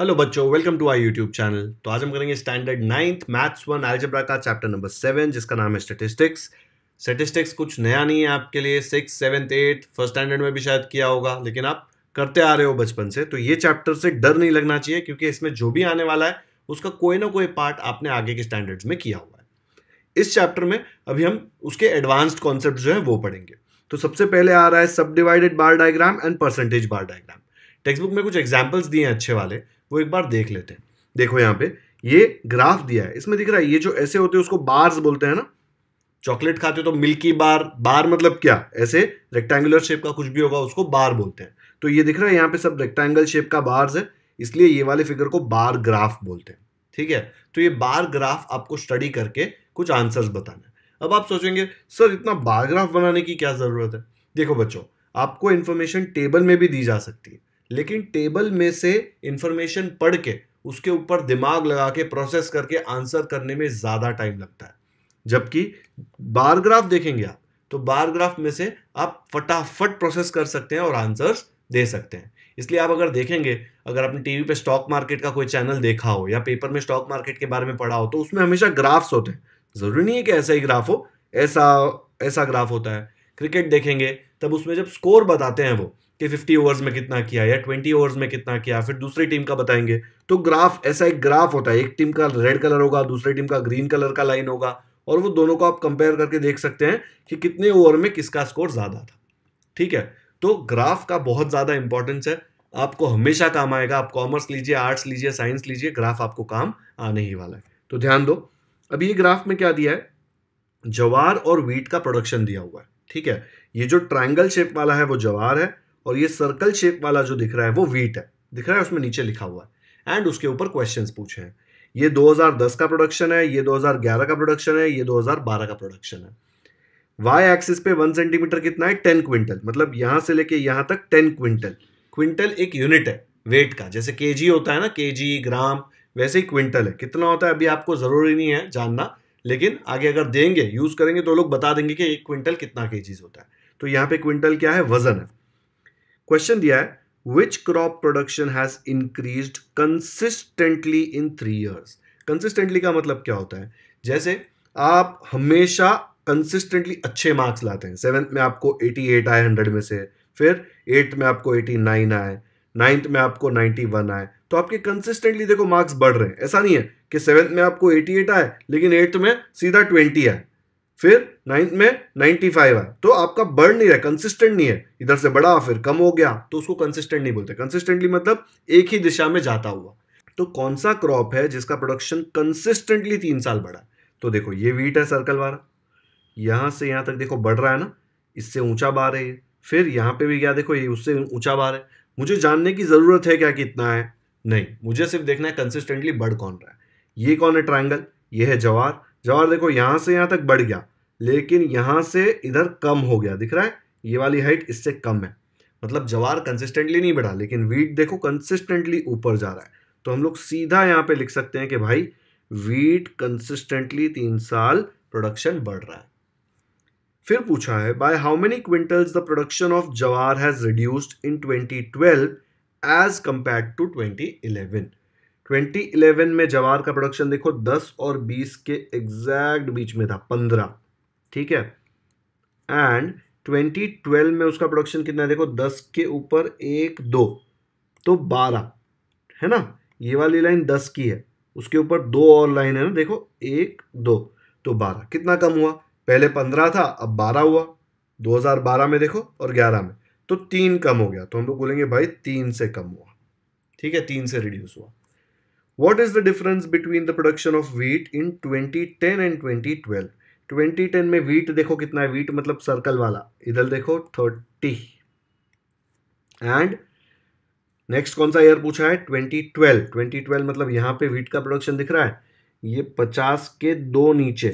Hello बच्चों welcome to I YouTube channel तो आज हम करेंगे standard ninth maths one algebra का चैप्टर नंबर सेवन जिसका नाम है स्टेटिस्टिक्स स्टेटिस्टिक्स कुछ नया नहीं है आपके लिए six seventh eight first standard में भी शायद किया होगा लेकिन आप करते आ रहे हो बचपन से तो ये चैप्टर से डर नहीं लगना चाहिए क्योंकि इसमें जो भी आने वाला है उसका कोई ना कोई पार्ट आपने आगे के स्टैंडर्ड्स में किया हुआ है इस चैप्टर में अभी हम उसके एडवांस्ड कॉन्सेप्ट जो है वो पढ़ेंगे तो सबसे पहले आ रहा है सब divided bar diagram and percentage bar diagram text book में कुछ एग्जाम्पल्स दिए हैं अच्छे वाले वो एक बार देख लेते हैं देखो यहाँ पे ये ग्राफ दिया है इसमें दिख रहा है ये जो ऐसे होते हैं उसको बार्स बोलते हैं ना चॉकलेट खाते हो तो मिल्की बार बार मतलब क्या ऐसे रेक्टेंगुलर शेप का कुछ भी होगा उसको बार बोलते हैं तो ये दिख रहा है यहाँ पे सब रेक्टेंगल शेप का बार्स है इसलिए ये वाले फिगर को बार ग्राफ बोलते हैं ठीक है तो ये बार ग्राफ आपको स्टडी करके कुछ आंसर्स बताना है अब आप सोचेंगे सर इतना बार ग्राफ बनाने की क्या ज़रूरत है देखो बच्चों आपको इन्फॉर्मेशन टेबल में भी दी जा सकती है लेकिन टेबल में से इंफॉर्मेशन पढ़ के उसके ऊपर दिमाग लगा के प्रोसेस करके आंसर करने में ज़्यादा टाइम लगता है जबकि बारग्राफ देखेंगे आप तो बारग्राफ में से आप फटाफट प्रोसेस कर सकते हैं और आंसर्स दे सकते हैं इसलिए आप अगर देखेंगे अगर आपने टीवी पे स्टॉक मार्केट का कोई चैनल देखा हो या पेपर में स्टॉक मार्केट के बारे में पढ़ा हो तो उसमें हमेशा ग्राफ्स होते हैं ज़रूरी नहीं है कि ऐसा ही ग्राफ हो ऐसा ऐसा ग्राफ होता है क्रिकेट देखेंगे तब उसमें जब स्कोर बताते हैं वो कि 50 ओवर्स में कितना किया या 20 ओवर्स में कितना किया फिर दूसरी टीम का बताएंगे तो ग्राफ ऐसा एक ग्राफ होता है एक टीम का रेड कलर होगा दूसरी टीम का ग्रीन कलर का लाइन होगा और वो दोनों को आप कंपेयर करके देख सकते हैं कि कितने ओवर में किसका स्कोर ज़्यादा था ठीक है तो ग्राफ का बहुत ज़्यादा इंपॉर्टेंस है आपको हमेशा काम आएगा आप कॉमर्स लीजिए आर्ट्स लीजिए साइंस लीजिए ग्राफ आपको काम आने ही वाला है तो ध्यान दो अब ये ग्राफ में क्या दिया है जवार और वीट का प्रोडक्शन दिया हुआ है ठीक है ये जो ट्रायंगल शेप वाला है वो जवार है और ये सर्कल शेप वाला जो दिख रहा है वो वीट है दिख रहा है उसमें नीचे लिखा हुआ है एंड उसके ऊपर क्वेश्चन पूछे हैं ये 2010 का प्रोडक्शन है ये 2011 का प्रोडक्शन है ये 2012 का प्रोडक्शन है वाई एक्सिस पे वन सेंटीमीटर कितना है टेन क्विंटल मतलब यहां से लेके यहां तक टेन क्विंटल क्विंटल एक यूनिट है वेट का जैसे के होता है ना के ग्राम वैसे ही क्विंटल है कितना होता है अभी आपको ज़रूरी नहीं है जानना लेकिन आगे अगर देंगे यूज़ करेंगे तो लोग बता देंगे कि एक क्विंटल कितना के होता है तो यहाँ पे क्विंटल क्या है वजन है क्वेश्चन दिया है which crop production has increase consistently in three years consistently का मतलब क्या होता है जैसे आप हमेशा कंसिस्टेंटली अच्छे मार्क्स लाते हैं सेवेंथ में आपको 88 आए 100 में से फिर एट्थ में आपको 89 आए नाइन्थ में आपको 91 आए तो आपके कंसिस्टेंटली देखो मार्क्स बढ़ रहे हैं ऐसा नहीं है कि सेवेंथ में आपको 88 आए लेकिन एट्थ में सीधा 20 आए फिर नाइन्थ में नाइन्टी फाइव है तो आपका बढ़ नहीं रहा कंसिस्टेंट नहीं है इधर से बढ़ा फिर कम हो गया तो उसको कंसिस्टेंट नहीं बोलते कंसिस्टेंटली मतलब एक ही दिशा में जाता हुआ तो कौन सा क्रॉप है जिसका प्रोडक्शन कंसिस्टेंटली तीन साल बढ़ा तो देखो ये वीट है सर्कल वाला यहां से यहां तक देखो बढ़ रहा है ना इससे ऊंचा बार है ये फिर यहां पे भी गया देखो ये उससे ऊंचा बार है मुझे जानने की ज़रूरत है क्या कितना है नहीं मुझे सिर्फ देखना है कंसिस्टेंटली बढ़ कौन रहा है ये कौन है ट्राइंगल ये है जवार जवाहर देखो यहाँ से यहाँ तक बढ़ गया लेकिन यहाँ से इधर कम हो गया दिख रहा है ये वाली हाइट इससे कम है मतलब जवार कंसिस्टेंटली नहीं बढ़ा लेकिन वीट देखो कंसिस्टेंटली ऊपर जा रहा है तो हम लोग सीधा यहाँ पे लिख सकते हैं कि भाई वीट कंसिस्टेंटली तीन साल प्रोडक्शन बढ़ रहा है फिर पूछा है by how many quintals the production of jowar has reduced in 2012 as compare to 2011 2011 में जवार का प्रोडक्शन देखो 10 और 20 के एग्जैक्ट बीच में था 15 ठीक है एंड 2012 में उसका प्रोडक्शन कितना है देखो 10 के ऊपर एक दो तो 12 है ना ये वाली लाइन 10 की है उसके ऊपर दो और लाइन है ना देखो एक दो तो 12 कितना कम हुआ पहले 15 था अब 12 हुआ 2012 में देखो और 11 में तो तीन कम हो गया तो हम लोग बोलेंगे भाई तीन से कम हुआ ठीक है तीन से रिड्यूस हुआ What is the difference between the production of wheat in 2010 and 2012? 2010 में wheat देखो कितना है wheat मतलब circle वाला इधर देखो 30 and next कौन सा year पूछा है 2012 2012 मतलब यहाँ पे wheat का production दिख रहा है ये 50 के दो नीचे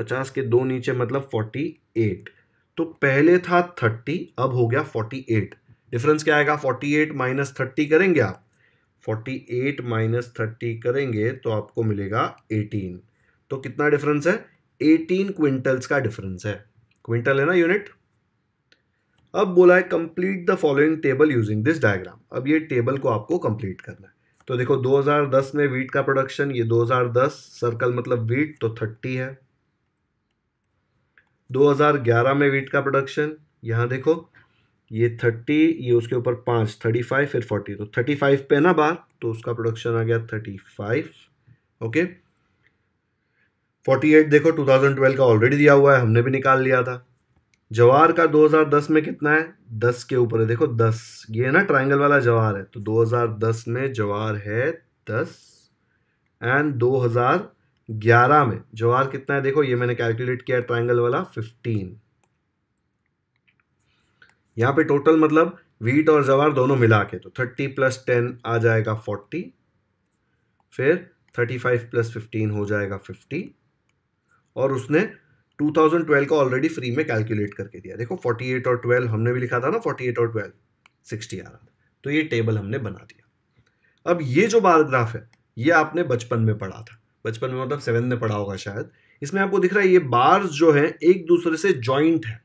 50 के दो नीचे मतलब 48 तो पहले था 30 अब हो गया 48 difference क्या आएगा 48 minus 30 करेंगे आप फोर्टी एट माइनस थर्टी करेंगे तो आपको मिलेगा एटीन तो कितना डिफरेंस है एटीन क्विंटल्स का डिफरेंस है क्विंटल है ना यूनिट अब बोला है complete the following table using this diagram अब ये टेबल को आपको कंप्लीट करना है तो देखो 2010 में वीट का प्रोडक्शन ये 2010 सर्कल मतलब वीट तो 30 है 2011 में वीट का प्रोडक्शन यहां देखो ये थर्टी ये उसके ऊपर पाँच थर्टी फाइव फिर फोर्टी तो थर्टी फाइव पे ना बार तो उसका प्रोडक्शन आ गया thirty five okay forty eight देखो टू थाउजेंड ट्वेल्व का ऑलरेडी दिया हुआ है हमने भी निकाल लिया था जवार का दो हजार दस में कितना है दस के ऊपर है देखो दस ये ना ट्राइंगल वाला जवार है तो दो हजार दस में जवार है दस एंड दो हजार ग्यारह में जवार कितना है देखो ये मैंने कैलकुलेट किया है ट्राइंगल वाला फिफ्टीन यहाँ पे टोटल मतलब वीट और जवार दोनों मिला के तो थर्टी प्लस टेन आ जाएगा फोर्टी फिर थर्टी फाइव प्लस फिफ्टीन हो जाएगा फिफ्टी और उसने 2012 का ऑलरेडी फ्री में कैलकुलेट करके दिया देखो 48 और 12 हमने भी लिखा था ना 48 और 12 60 आ रहा था तो ये टेबल हमने बना दिया अब ये जो बारग्राफ है ये आपने बचपन में पढ़ा था बचपन में मतलब सेवन में पढ़ा होगा शायद इसमें आपको दिख रहा है ये बार्स जो है एक दूसरे से ज्वाइंट है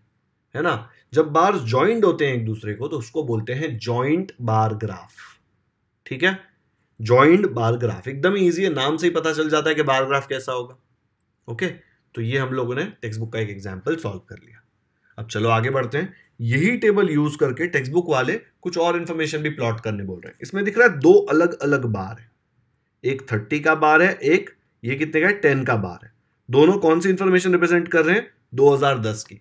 है ना जब बार्स ज्वाइंट होते हैं एक दूसरे को तो उसको बोलते हैं ज्वाइंट बार ग्राफ ठीक है ज्वाइंट बार ग्राफ एकदम ईजी है नाम से ही पता चल जाता है कि बार ग्राफ कैसा होगा ओके तो ये हम लोगों ने टेक्स्ट बुक का एक एग्जाम्पल सॉल्व कर लिया अब चलो आगे बढ़ते हैं यही टेबल यूज करके टेक्स्ट बुक वाले कुछ और इन्फॉर्मेशन भी प्लॉट करने बोल रहे हैं इसमें दिख रहा है दो अलग अलग बार है एक थर्टी का बार है एक ये कितने का है टेन का बार है दोनों कौन सी इन्फॉर्मेशन रिप्रेजेंट कर रहे हैं 2010 की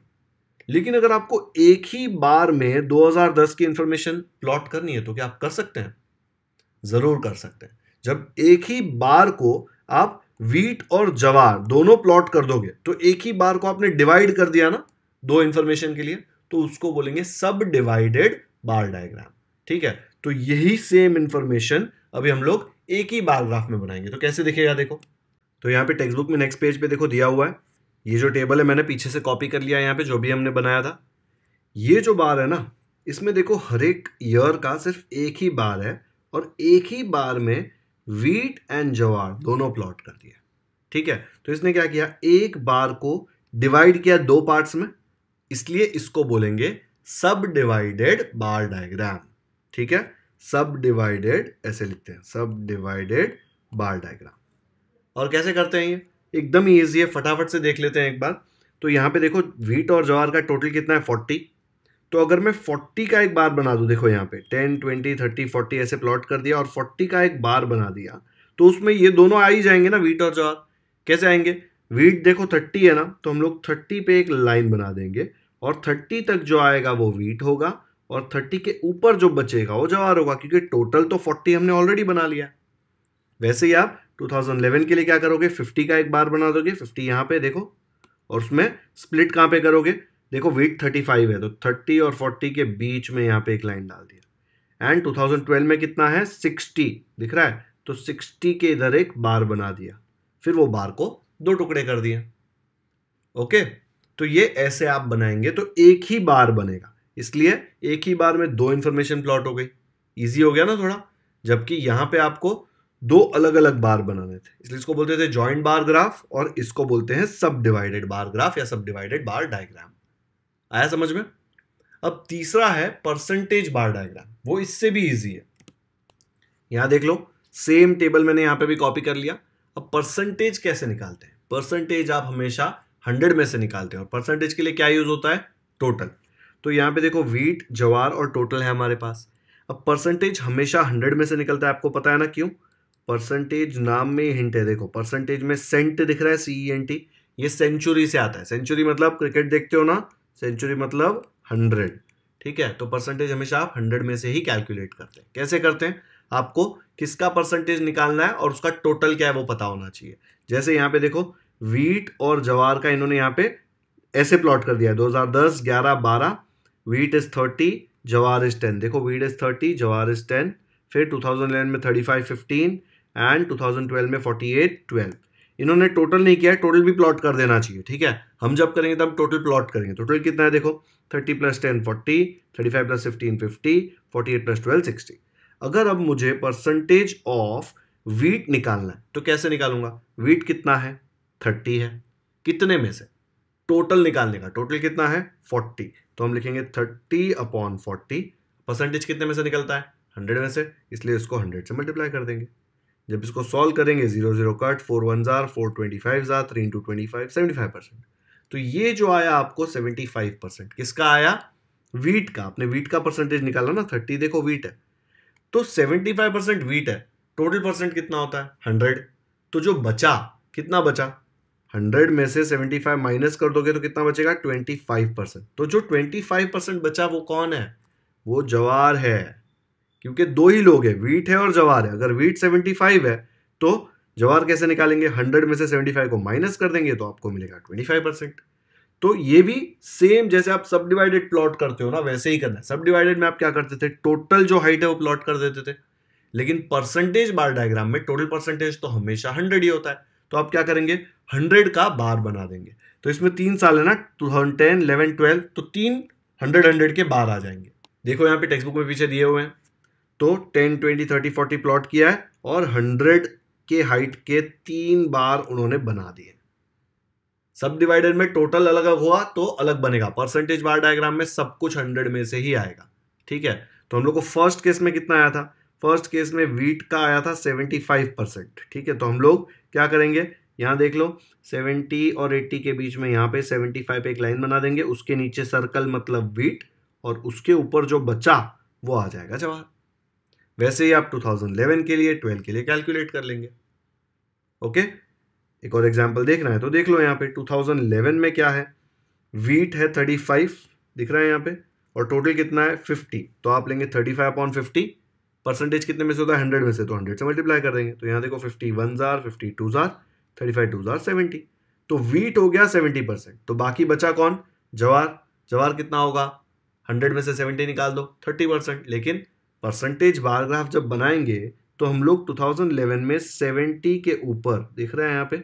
लेकिन अगर आपको एक ही बार में 2010 की इंफॉर्मेशन प्लॉट करनी है तो क्या आप कर सकते हैं ज़रूर कर सकते हैं जब एक ही बार को आप वीट और जवार दोनों प्लॉट कर दोगे तो एक ही बार को आपने डिवाइड कर दिया ना दो इंफॉर्मेशन के लिए तो उसको बोलेंगे सब डिवाइडेड बार डायग्राम ठीक है तो यही सेम इंफॉर्मेशन अभी हम लोग एक ही बार ग्राफ में बनाएंगे तो कैसे दिखेगा देखो तो यहां पे टेक्स्ट बुक में नेक्स्ट पेज पे देखो दिया हुआ है ये जो टेबल है मैंने पीछे से कॉपी कर लिया यहाँ पे जो भी हमने बनाया था ये जो बार है ना इसमें देखो हर एक ईयर का सिर्फ एक ही बार है और एक ही बार में वीट एंड जवार दोनों प्लॉट कर दिया ठीक है तो इसने क्या किया एक बार को डिवाइड किया दो पार्ट्स में इसलिए इसको बोलेंगे सब डिवाइडेड बार डायग्राम ठीक है सब डिवाइडेड ऐसे लिखते हैं सब डिवाइडेड बार डायग्राम और कैसे करते हैं ये एकदम ही ईजी है फटाफट से देख लेते हैं एक बार तो यहाँ पे देखो व्हीट और ज्वार का टोटल कितना है फोर्टी तो अगर मैं फोर्टी का एक बार बना दूँ देखो यहाँ पे टेन ट्वेंटी थर्टी फोर्टी ऐसे प्लॉट कर दिया और फोर्टी का एक बार बना दिया तो उसमें ये दोनों आ ही जाएंगे ना व्हीट और ज्वार कैसे आएंगे व्हीट देखो थर्टी है ना तो हम लोग थर्टी पे एक लाइन बना देंगे और थर्टी तक जो आएगा वो व्हीट होगा और थर्टी के ऊपर जो बचेगा वो जवार होगा क्योंकि टोटल तो फोर्टी हमने ऑलरेडी बना लिया वैसे ही आप 2011 के लिए क्या करोगे 50 का एक बार बना दोगे 50 यहाँ पे देखो और उसमें स्प्लिट कहाँ पे करोगे देखो वेट 35 है तो 30 और 40 के बीच में यहाँ पे एक लाइन डाल दिया एंड 2012 में कितना है 60 दिख रहा है तो 60 के इधर एक बार बना दिया फिर वो बार को दो टुकड़े कर दिया ओके तो ये ऐसे आप बनाएंगे तो एक ही बार बनेगा इसलिए एक ही बार में दो इन्फॉर्मेशन प्लॉट हो गई ईजी हो गया ना थोड़ा जबकि यहाँ पे आपको दो अलग अलग बार बनाने थे इसलिए इसको बोलते थे जॉइंट बार ग्राफ और इसको बोलते हैं सब डिवाइडेड बार ग्राफ या सब डिवाइडेड बार डायग्राम आया समझ में अब तीसरा है परसेंटेज बार डायग्राम वो इससे भी इजी है यहां देख लो सेम टेबल मैंने यहां पे भी कॉपी कर लिया अब परसेंटेज कैसे निकालते हैं परसेंटेज आप हमेशा हंड्रेड में से निकालते हैं और परसेंटेज के लिए क्या यूज होता है टोटल तो यहां पे देखो वीट जवार और टोटल है हमारे पास अब परसेंटेज हमेशा हंड्रेड में से निकलता है आपको पता है ना क्यों परसेंटेज नाम में हिंट है देखो परसेंटेज में सेंट दिख रहा है सी एन टी ये सेंचुरी से आता है सेंचुरी मतलब क्रिकेट देखते हो ना सेंचुरी मतलब हंड्रेड ठीक है तो परसेंटेज हमेशा आप हंड्रेड में से ही कैलकुलेट करते हैं कैसे करते हैं आपको किसका परसेंटेज निकालना है और उसका टोटल क्या है वो पता होना चाहिए जैसे यहाँ पे देखो वीट और जवार का इन्होंने यहाँ पे ऐसे प्लॉट कर दिया है 2010 11 12 wheat is thirty jowar is ten देखो wheat is thirty jowar is ten फिर 2011 में थर्टी फाइव फिफ्टीन एंड 2012 में 48 12 इन्होंने टोटल नहीं किया है टोटल भी प्लॉट कर देना चाहिए ठीक है हम जब करेंगे तब टोटल प्लॉट करेंगे टोटल कितना है देखो 30 plus ten forty thirty five plus fifteen fifty forty eight plus twelve sixty अगर अब मुझे परसेंटेज ऑफ वीट निकालना है तो कैसे निकालूंगा वीट कितना है थर्टी है कितने में से टोटल निकालने का टोटल कितना है फोर्टी तो हम लिखेंगे थर्टी अपॉन फोर्टी परसेंटेज कितने में से निकलता है हंड्रेड में से इसलिए इसको हंड्रेड से मल्टीप्लाई कर देंगे जब इसको सॉल्व करेंगे zero zero cut four one ज़ार फोर ट्वेंटी फाइव ज़ार three into twenty five seventy five percent तो ये जो आया आपको सेवेंटी फाइव परसेंट किसका आया वीट का आपने वीट का परसेंटेज निकाला ना थर्टी देखो वीट है तो सेवेंटी फाइव परसेंट वीट है टोटल परसेंट कितना होता है हंड्रेड तो जो बचा कितना बचा हंड्रेड में से सेवेंटी फाइव माइनस कर दोगे तो कितना बचेगा ट्वेंटी फाइव परसेंट तो जो ट्वेंटी फाइव परसेंट बचा वो कौन है वो जवार है क्योंकि दो ही लोग हैं वीट है और जवार है अगर वीट सेवेंटी फाइव है तो जवार कैसे निकालेंगे हंड्रेड में से सेवेंटी फाइव को माइनस कर देंगे तो आपको मिलेगा ट्वेंटी फाइव परसेंट तो ये भी सेम जैसे आप सब डिवाइडेड प्लॉट करते हो ना वैसे ही करना है सब डिवाइडेड में आप क्या करते थे टोटल जो हाइट है वो प्लॉट कर देते थे लेकिन परसेंटेज बार डायग्राम में टोटल परसेंटेज तो हमेशा हंड्रेड ही होता है तो आप क्या करेंगे हंड्रेड का बार बना देंगे तो इसमें तीन साल है ना टू टेन इलेवन ट्वेल्व तो तीन हंड्रेड हंड्रेड के बार आ जाएंगे देखो यहाँ पे टेक्स्ट बुक में पीछे दिए हुए हैं तो ten twenty thirty forty plot किया है और हंड्रेड के हाइट के तीन बार उन्होंने बना दिए सब डिवाइडर में टोटल अलग अलग हुआ तो अलग बनेगा परसेंटेज बार डायग्राम में सब कुछ हंड्रेड में से ही आएगा ठीक है तो हम लोग को फर्स्ट केस में कितना आया था फर्स्ट केस में वीट का आया था 75 परसेंट ठीक है तो हम लोग क्या करेंगे यहाँ देख लो 70 और 80 के बीच में यहाँ पे 75 एक लाइन बना देंगे उसके नीचे सर्कल मतलब वीट और उसके ऊपर जो बचा वो आ जाएगा जवाब वैसे ही आप 2011 के लिए 12 के लिए कैलकुलेट कर लेंगे ओके एक और एग्जांपल देखना है तो देख लो यहाँ पे 2011 में क्या है वीट है 35 दिख रहा है यहाँ पे और टोटल कितना है 50 तो आप लेंगे 35 फाइव अपॉन फिफ्टी परसेंटेज कितने में से होता है हंड्रेड में से तो हंड्रेड से मल्टीप्लाई कर देंगे तो यहाँ देखो फिफ्टी वन जार फिफ्टी टू जार थर्टी फाइव टू जार सेवेंटी तो वीट हो गया सेवेंटी परसेंट तो बाकी बचा कौन जवार जवार कितना होगा हंड्रेड में से सेवेंटी निकाल दो थर्टी परसेंट लेकिन परसेंटेज बार ग्राफ जब बनाएंगे तो हम लोग 2011 में 70 के ऊपर देख रहे हैं यहाँ पे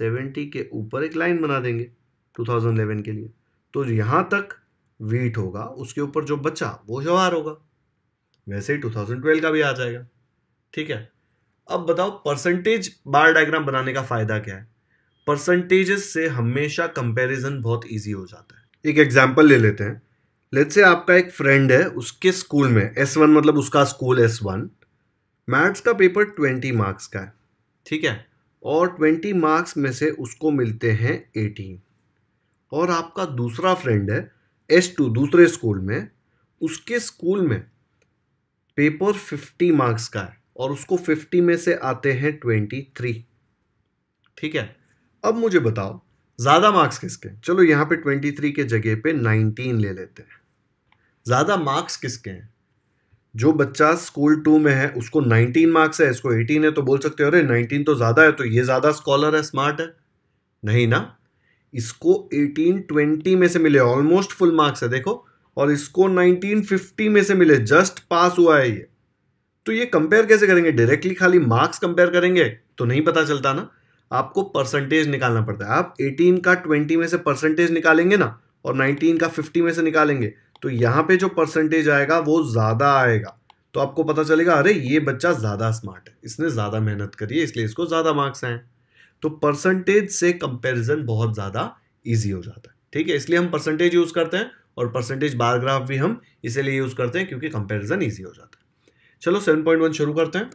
70 के ऊपर एक लाइन बना देंगे 2011 के लिए तो यहाँ तक वीट होगा उसके ऊपर जो बचा वो जवार होगा वैसे ही 2012 का भी आ जाएगा ठीक है अब बताओ परसेंटेज बार डायग्राम बनाने का फ़ायदा क्या है परसेंटेजेस से हमेशा कंपेरिजन बहुत ईजी हो जाता है एक एग्जाम्पल ले लेते हैं लेट्स से आपका एक फ्रेंड है उसके स्कूल में एस वन मतलब उसका स्कूल एस वन मैथ्स का पेपर ट्वेंटी मार्क्स का है ठीक है और ट्वेंटी मार्क्स में से उसको मिलते हैं एटीन और आपका दूसरा फ्रेंड है एस टू दूसरे स्कूल में उसके स्कूल में पेपर फिफ्टी मार्क्स का है और उसको फिफ्टी में से आते हैं ट्वेंटी थ्री ठीक है अब मुझे बताओ ज़्यादा मार्क्स किसके चलो यहाँ पे ट्वेंटी थ्री के जगह पे नाइनटीन ले लेते हैं ज़्यादा मार्क्स किसके हैं जो बच्चा स्कूल टू में है उसको नाइनटीन मार्क्स है इसको एटीन है तो बोल सकते हो अरे नाइनटीन तो ज़्यादा है तो ये ज़्यादा स्कॉलर है स्मार्ट है नहीं ना इसको एटीन ट्वेंटी में से मिले ऑलमोस्ट फुल मार्क्स है देखो और इसको नाइनटीन फिफ्टी में से मिले जस्ट पास हुआ है ये तो ये कंपेयर कैसे करेंगे डायरेक्टली खाली मार्क्स कंपेयर करेंगे तो नहीं पता चलता ना आपको परसेंटेज निकालना पड़ता है आप 18 का 20 में से परसेंटेज निकालेंगे ना और 19 का 50 में से निकालेंगे तो यहाँ पे जो परसेंटेज आएगा वो ज़्यादा आएगा तो आपको पता चलेगा अरे ये बच्चा ज़्यादा स्मार्ट है इसने ज़्यादा मेहनत करी है इसलिए इसको ज़्यादा मार्क्स आए तो परसेंटेज से कंपेरिजन बहुत ज़्यादा ईजी हो जाता है ठीक है इसलिए हम परसेंटेज यूज़ करते हैं और परसेंटेज बार ग्राफ भी हम इसीलिए यूज़ करते हैं क्योंकि कंपेरिजन ईजी हो जाता है चलो सेवन शुरू करते हैं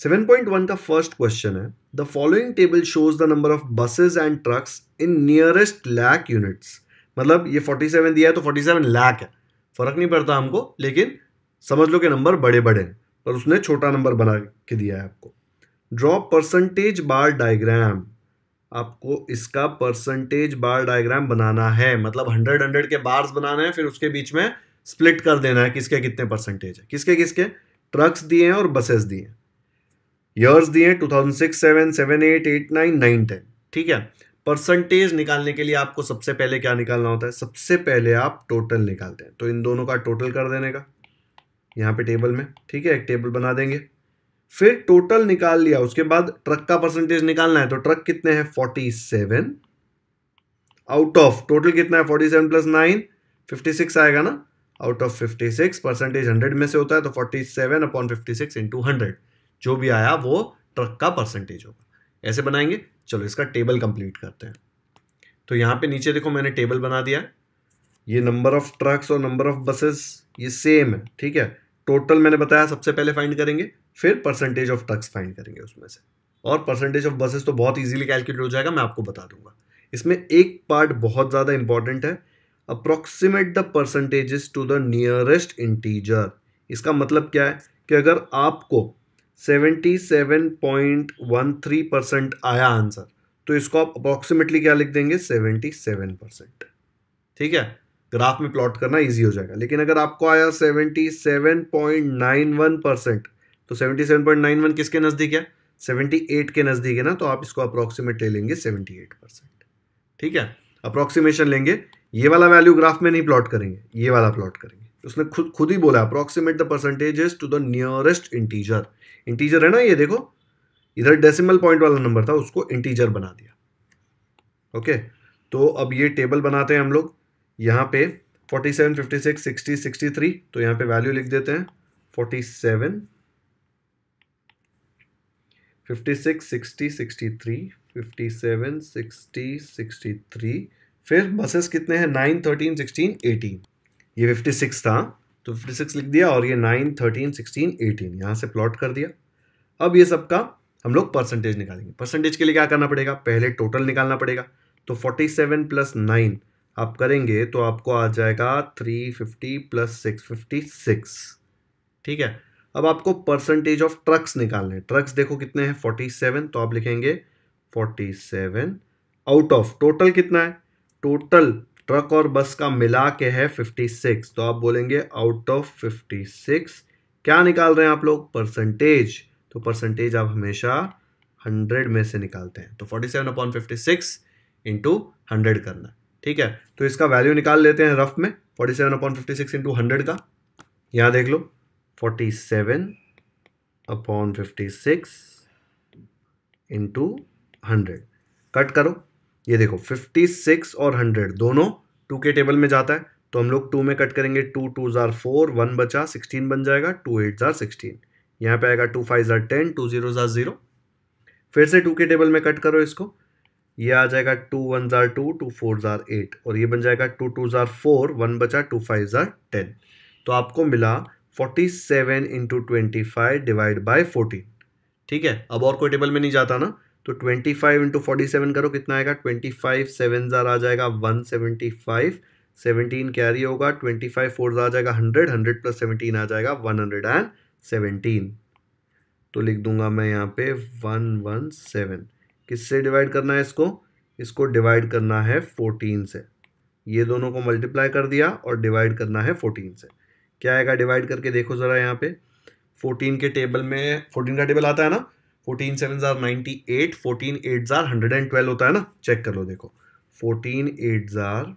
7.1 का फर्स्ट क्वेश्चन है the following table shows the number of buses and trucks in nearest lakh units मतलब ये फोर्टी सेवन दिया है तो फोर्टी सेवन लाख है फ़र्क नहीं पड़ता हमको लेकिन समझ लो कि नंबर बड़े बड़े हैं और उसने छोटा नंबर बना के दिया है आपको ड्रॉ परसेंटेज बार डायग्राम आपको इसका परसेंटेज बार डायग्राम बनाना है मतलब हंड्रेड हंड्रेड के बार्स बनाना है फिर उसके बीच में स्प्लिट कर देना है किसके कितने परसेंटेज है किसके किसके ट्रक्स दिए हैं और बसेस दिए हैं ईयर्स दिए हैं two thousand six seven seven eight eight nine nine ten ठीक है परसेंटेज निकालने के लिए आपको सबसे पहले क्या निकालना होता है सबसे पहले आप टोटल निकालते हैं तो इन दोनों का टोटल कर देने का यहाँ पे टेबल में ठीक है एक टेबल बना देंगे फिर टोटल निकाल लिया उसके बाद ट्रक का परसेंटेज निकालना है तो ट्रक कितने हैं forty seven out of total कितना है forty seven plus nine fifty six आएगा ना out of fifty six percentage hundred में से होता है तो forty seven upon fifty six into hundred जो भी आया वो ट्रक का परसेंटेज होगा ऐसे बनाएंगे चलो इसका टेबल कंप्लीट करते हैं तो यहाँ पे नीचे देखो मैंने टेबल बना दिया ये नंबर ऑफ ट्रक्स और नंबर ऑफ बसेस ये सेम है ठीक है टोटल मैंने बताया सबसे पहले फाइंड करेंगे फिर परसेंटेज ऑफ ट्रक्स फाइंड करेंगे उसमें से और परसेंटेज ऑफ बसेस तो बहुत इजीली कैलकुलेट हो जाएगा मैं आपको बता दूंगा इसमें एक पार्ट बहुत ज़्यादा इंपॉर्टेंट है approximate the percentages to the nearest integer इसका मतलब क्या है कि अगर आपको 77.13 परसेंट आया आंसर तो इसको आप अप्रोक्सीमेटली क्या लिख देंगे 77 परसेंट ठीक है ग्राफ में प्लॉट करना इजी हो जाएगा लेकिन अगर आपको आया 77.91 परसेंट तो 77.91 किसके नज़दीक है 78 के नज़दीक है ना तो आप इसको अप्रोक्सीमेट ले लेंगे 78 परसेंट ठीक है अप्रोक्सीमेशन लेंगे ये वाला वैल्यू ग्राफ में नहीं प्लॉट करेंगे ये वाला प्लॉट करेंगे उसने खुद खुद ही बोला approximate the percentage to the nearest integer integer है ना ये देखो इधर डेसिमल पॉइंट वाला नंबर था उसको इंटीजर बना दिया ओके तो अब ये टेबल बनाते हैं हम लोग यहाँ पे 47, 56, 60, 63 तो यहाँ पे वैल्यू लिख देते हैं 47, 56, 60, 63, 57, 60, 63 फिर बसेस कितने हैं 9, 13, 16, 18 ये 56 था तो फिफ्टी सिक्स लिख दिया और ये नाइन थर्टीन सिक्सटीन एटीन यहाँ से प्लॉट कर दिया अब ये सब का हम लोग परसेंटेज निकालेंगे परसेंटेज के लिए क्या करना पड़ेगा पहले टोटल निकालना पड़ेगा तो फोर्टी सेवन प्लस नाइन आप करेंगे तो आपको आ जाएगा three fifty plus six fifty six ठीक है अब आपको परसेंटेज ऑफ ट्रक्स निकालने ट्रक्स देखो कितने हैं फोर्टी सेवन तो आप लिखेंगे forty seven out of total कितना है टोटल ट्रक और बस का मिला के है 56 तो आप बोलेंगे आउट ऑफ 56 क्या निकाल रहे हैं आप लोग परसेंटेज तो परसेंटेज आप हमेशा 100 में से निकालते हैं तो 47 seven upon fifty six into hundred करना ठीक है तो इसका वैल्यू निकाल लेते हैं रफ में 47 seven upon fifty six into hundred का यहाँ देख लो 47 seven upon fifty six into hundred cut करो ये देखो 56 और 100 दोनों टू के टेबल में जाता है तो हम लोग टू में कट करेंगे टू टू ज़ार फोर वन बचा सिक्सटीन बन जाएगा टू एट ज़ार सिक्सटीन यहाँ पे आएगा टू फाइव ज़ार टेन टू ज़ीरो ज़ार ज़ीरो फिर से टू के टेबल में कट करो इसको ये आ जाएगा टू वन ज़ार टू टू फोर ज़ार एट और ये बन जाएगा टू टू ज़ार फोर वन बचा टू फाइव ज़ार टेन तो आपको मिला forty seven into twenty five divide by fourteen ठीक है अब और कोई टेबल में नहीं जाता ना तो twenty five into forty seven करो कितना आएगा ट्वेंटी फाइव सेवन ज़ार आ जाएगा one seventy five seventeen carry होगा ट्वेंटी फाइव फोर आ जाएगा हंड्रेड हंड्रेड प्लस सेवनटीन आ जाएगा वन हंड्रेड एंड सेवनटीन तो लिख दूंगा मैं यहाँ पे वन वन सेवन किससे डिवाइड करना है इसको इसको डिवाइड करना है फोर्टीन से ये दोनों को मल्टीप्लाई कर दिया और डिवाइड करना है फोर्टीन से क्या आएगा डिवाइड करके देखो ज़रा यहाँ पे फोर्टीन के टेबल में फोर्टीन का टेबल आता है ना फोर्टीन सेवन ज़ार नाइन्टी एट फोर्टीन एट ज़ार हंड्रेड एंड ट्वेल्व होता है ना चेक कर लो देखो फोर्टीन एट ज़ार